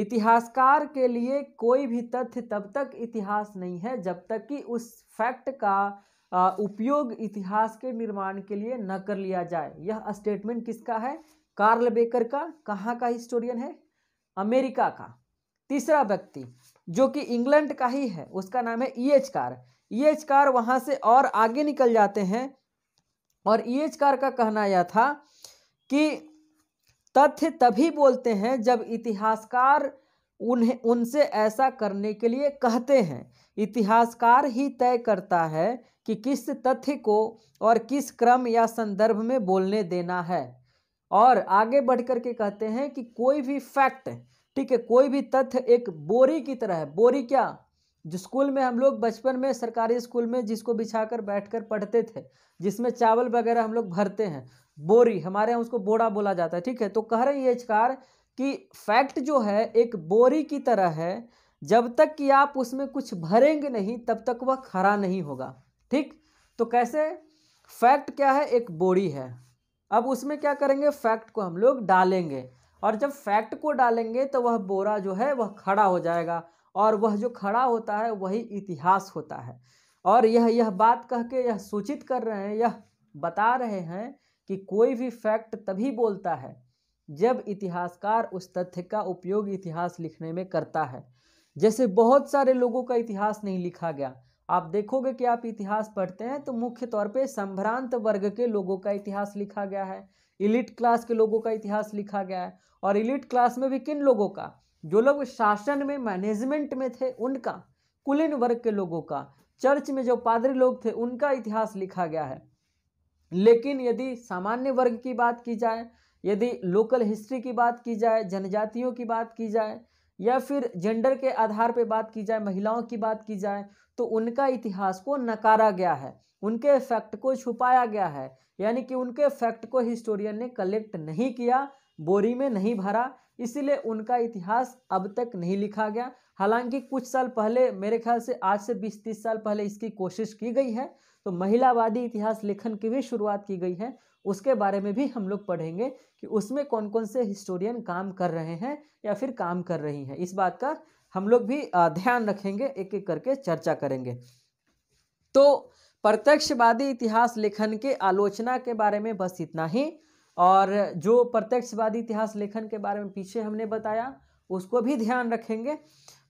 इतिहासकार के लिए कोई भी तथ्य तब तक इतिहास नहीं है जब तक कि उस फैक्ट का उपयोग इतिहास के निर्माण के लिए न कर लिया जाए यह स्टेटमेंट किसका है कार्ल बेकर का कहाँ का हिस्टोरियन है अमेरिका का तीसरा व्यक्ति जो कि इंग्लैंड का ही है उसका नाम है E H Carr E H Carr वहाँ से और आगे निकल जाते हैं और ई एच कार का कहना यह था कि तथ्य तभी बोलते हैं जब इतिहासकार उन्हें उनसे ऐसा करने के लिए कहते हैं इतिहासकार ही तय करता है कि किस तथ्य को और किस क्रम या संदर्भ में बोलने देना है और आगे बढ़ के कहते हैं कि कोई भी फैक्ट ठीक है कोई भी तथ्य एक बोरी की तरह है बोरी क्या जो स्कूल में हम लोग बचपन में सरकारी स्कूल में जिसको बिछा कर बैठ कर पढ़ते थे जिसमें चावल वगैरह हम लोग भरते हैं बोरी हमारे यहाँ उसको बोरा बोला जाता है ठीक है तो कह रहे हैं यचकार कि फैक्ट जो है एक बोरी की तरह है जब तक कि आप उसमें कुछ भरेंगे नहीं तब तक वह खरा नहीं होगा ठीक तो कैसे फैक्ट क्या है एक बोरी है अब उसमें क्या करेंगे फैक्ट को हम लोग डालेंगे और जब फैक्ट को डालेंगे तो वह बोरा जो है वह खड़ा हो जाएगा और वह जो खड़ा होता है वही इतिहास होता है और यह यह बात कह के यह सूचित कर रहे हैं यह बता रहे हैं कि कोई भी फैक्ट तभी बोलता है जब इतिहासकार उस तथ्य का उपयोग इतिहास लिखने में करता है जैसे बहुत सारे लोगों का इतिहास नहीं लिखा गया आप देखोगे कि आप इतिहास पढ़ते हैं तो मुख्य तौर पे संभ्रांत वर्ग के लोगों का इतिहास लिखा गया है इलिट क्लास के लोगों का इतिहास लिखा गया है और इलिट क्लास में भी किन लोगों का जो लोग शासन में मैनेजमेंट में थे उनका कुलीन वर्ग के लोगों का चर्च में जो पादरी लोग थे उनका इतिहास लिखा गया है लेकिन यदि सामान्य वर्ग की बात की जाए यदि लोकल हिस्ट्री की बात की जाए जनजातियों की बात की जाए या फिर जेंडर के आधार पर बात की जाए महिलाओं की बात की जाए तो उनका इतिहास को नकारा गया है उनके फैक्ट को छुपाया गया है यानी कि उनके फैक्ट को हिस्टोरियन ने कलेक्ट नहीं किया बोरी में नहीं भरा इसीलिए उनका इतिहास अब तक नहीं लिखा गया हालांकि कुछ साल पहले मेरे ख्याल से आज से बीस तीस साल पहले इसकी कोशिश की गई है तो महिलावादी इतिहास लेखन की भी शुरुआत की गई है उसके बारे में भी हम लोग पढ़ेंगे कि उसमें कौन कौन से हिस्टोरियन काम कर रहे हैं या फिर काम कर रही हैं इस बात का हम लोग भी ध्यान रखेंगे एक एक करके चर्चा करेंगे तो प्रत्यक्षवादी इतिहास लेखन के आलोचना के बारे में बस इतना ही और जो प्रत्यक्षवादी इतिहास लेखन के बारे में पीछे हमने बताया उसको भी ध्यान रखेंगे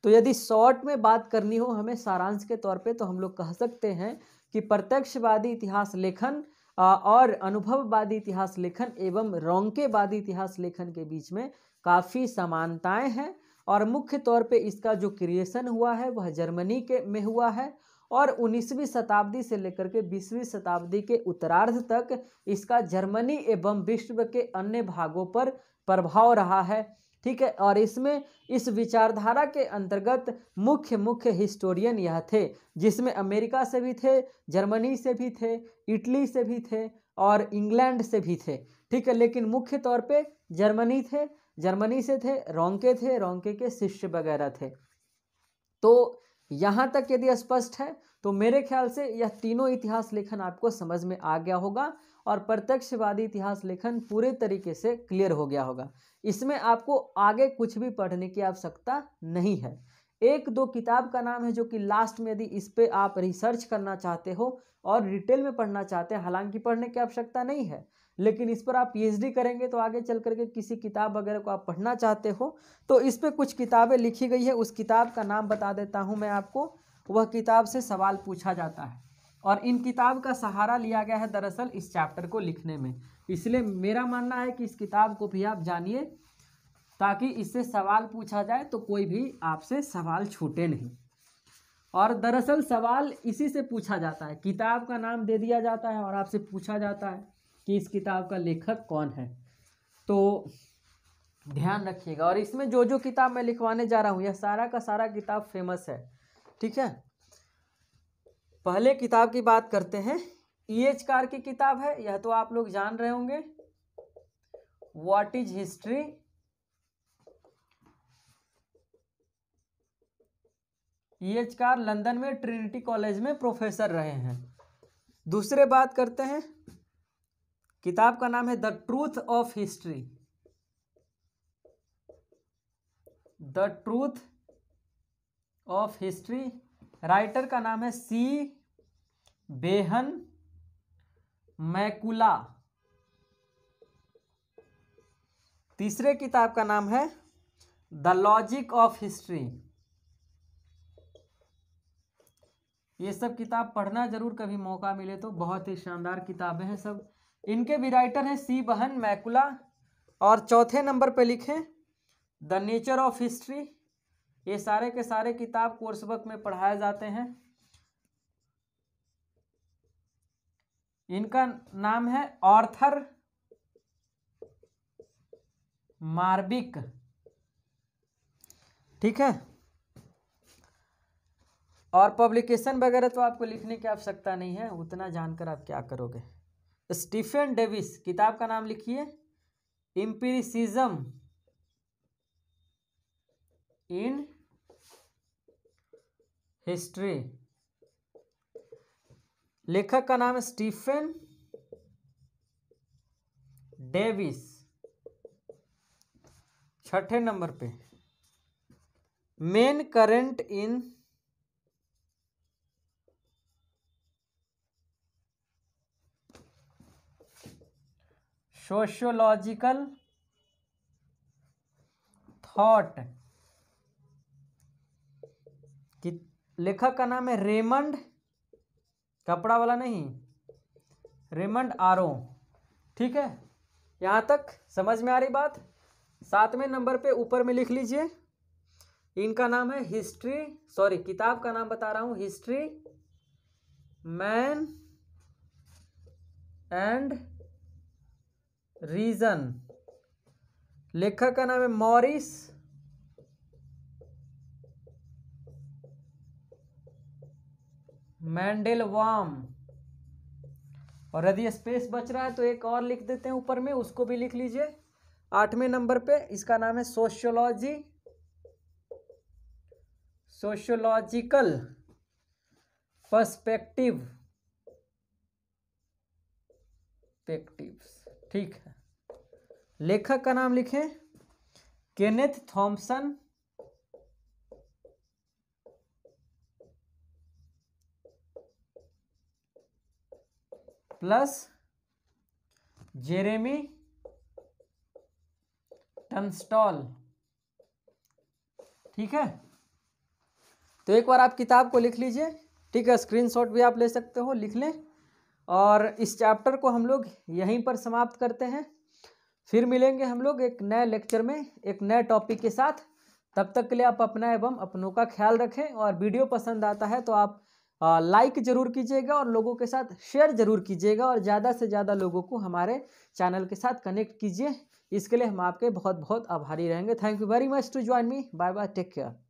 तो यदि शॉर्ट में बात करनी हो हमें सारांश के तौर पे तो हम लोग कह सकते हैं कि प्रत्यक्षवादी इतिहास लेखन और अनुभववादी इतिहास लेखन एवं रोंकेवादी इतिहास लेखन के बीच में काफ़ी समानताएं हैं और मुख्य तौर पे इसका जो क्रिएशन हुआ है वह जर्मनी के में हुआ है और 19वीं शताब्दी से लेकर के 20वीं शताब्दी के उत्तरार्ध तक इसका जर्मनी एवं विश्व के अन्य भागों पर प्रभाव रहा है ठीक है और इसमें इस विचारधारा के अंतर्गत मुख्य मुख्य हिस्टोरियन यह थे जिसमें अमेरिका से भी थे जर्मनी से भी थे इटली से भी थे और इंग्लैंड से भी थे ठीक है लेकिन मुख्य तौर पे जर्मनी थे जर्मनी से थे रोंके थे रोंके के शिष्य वगैरह थे तो यहाँ तक यदि स्पष्ट है तो मेरे ख्याल से यह तीनों इतिहास लेखन आपको समझ में आ गया होगा और प्रत्यक्षवादी इतिहास लेखन पूरे तरीके से क्लियर हो गया होगा इसमें आपको आगे कुछ भी पढ़ने की आवश्यकता नहीं है एक दो किताब का नाम है जो कि लास्ट में यदि इस पर आप रिसर्च करना चाहते हो और रिटेल में पढ़ना चाहते हैं हालांकि पढ़ने की आवश्यकता नहीं है लेकिन इस पर आप पीएचडी करेंगे तो आगे चल करके किसी किताब वगैरह को आप पढ़ना चाहते हो तो इस पर कुछ किताबें लिखी गई है उस किताब का नाम बता देता हूँ मैं आपको वह किताब से सवाल पूछा जाता है और इन किताब का सहारा लिया गया है दरअसल इस चैप्टर को लिखने में इसलिए मेरा मानना है कि इस किताब को भी आप जानिए ताकि इससे सवाल पूछा जाए तो कोई भी आपसे सवाल छूटे नहीं और दरअसल सवाल इसी से पूछा जाता है किताब का नाम दे दिया जाता है और आपसे पूछा जाता है कि इस किताब का लेखक कौन है तो ध्यान रखिएगा और इसमें जो जो किताब मैं लिखवाने जा रहा हूँ यह सारा का सारा किताब फेमस है ठीक है पहले किताब की बात करते हैं ई एच कार की किताब है यह तो आप लोग जान रहे होंगे what is history E H Carr London में ट्रिनिटी कॉलेज में प्रोफेसर रहे हैं दूसरे बात करते हैं किताब का नाम है the truth of history the truth of history writer का नाम है सी बेहन मैकुला तीसरे किताब का नाम है द लॉजिक ऑफ हिस्ट्री ये सब किताब पढ़ना जरूर कभी मौका मिले तो बहुत ही शानदार किताबें हैं सब इनके भी राइटर हैं सी बहन मैकुला और चौथे नंबर पे लिखें द नेचर ऑफ हिस्ट्री ये सारे के सारे किताब कोर्स वर्क में पढ़ाए जाते हैं इनका नाम है ऑर्थर मार्बिक ठीक है और पब्लिकेशन वगैरह तो आपको लिखने की आवश्यकता नहीं है उतना जानकर आप क्या करोगे स्टीफन डेविस किताब का नाम लिखिए इम्पीरिसिज्म इन हिस्ट्री लेखक का नाम है स्टीफन डेविस छठे नंबर पे main current in sociological thought लेखक का नाम है रेमंड कपड़ा वाला नहीं रेमंड आरो ठीक है यहाँ तक समझ में आ रही बात सातवें नंबर पे ऊपर में लिख लीजिए इनका नाम है हिस्ट्री सॉरी किताब का नाम बता रहा हूँ हिस्ट्री मैन एंड रीजन लेखक का नाम है मॉरिस वाम और यदि स्पेस बच रहा है तो एक और लिख देते हैं ऊपर में उसको भी लिख लीजिए आठवें नंबर पे इसका नाम है सोशियोलॉजी सोशियोलॉजिकल पर्सपेक्टिव पेक्टिव्स ठीक है लेखक का नाम लिखें Kenneth Thompson plus Jeremy Tunstall ठीक है तो एक बार आप किताब को लिख लीजिए ठीक है स्क्रीनशॉट भी आप ले सकते हो लिख लें और इस चैप्टर को हम लोग यहीं पर समाप्त करते हैं फिर मिलेंगे हम लोग एक नए लेक्चर में एक नए टॉपिक के साथ तब तक के लिए आप अपना एवं अपनों का ख्याल रखें और वीडियो पसंद आता है तो आप लाइक ज़रूर कीजिएगा और लोगों के साथ शेयर ज़रूर कीजिएगा और ज़्यादा से ज़्यादा लोगों को हमारे चैनल के साथ कनेक्ट कीजिए इसके लिए हम आपके बहुत बहुत आभारी रहेंगे thank you very much to join me bye bye take care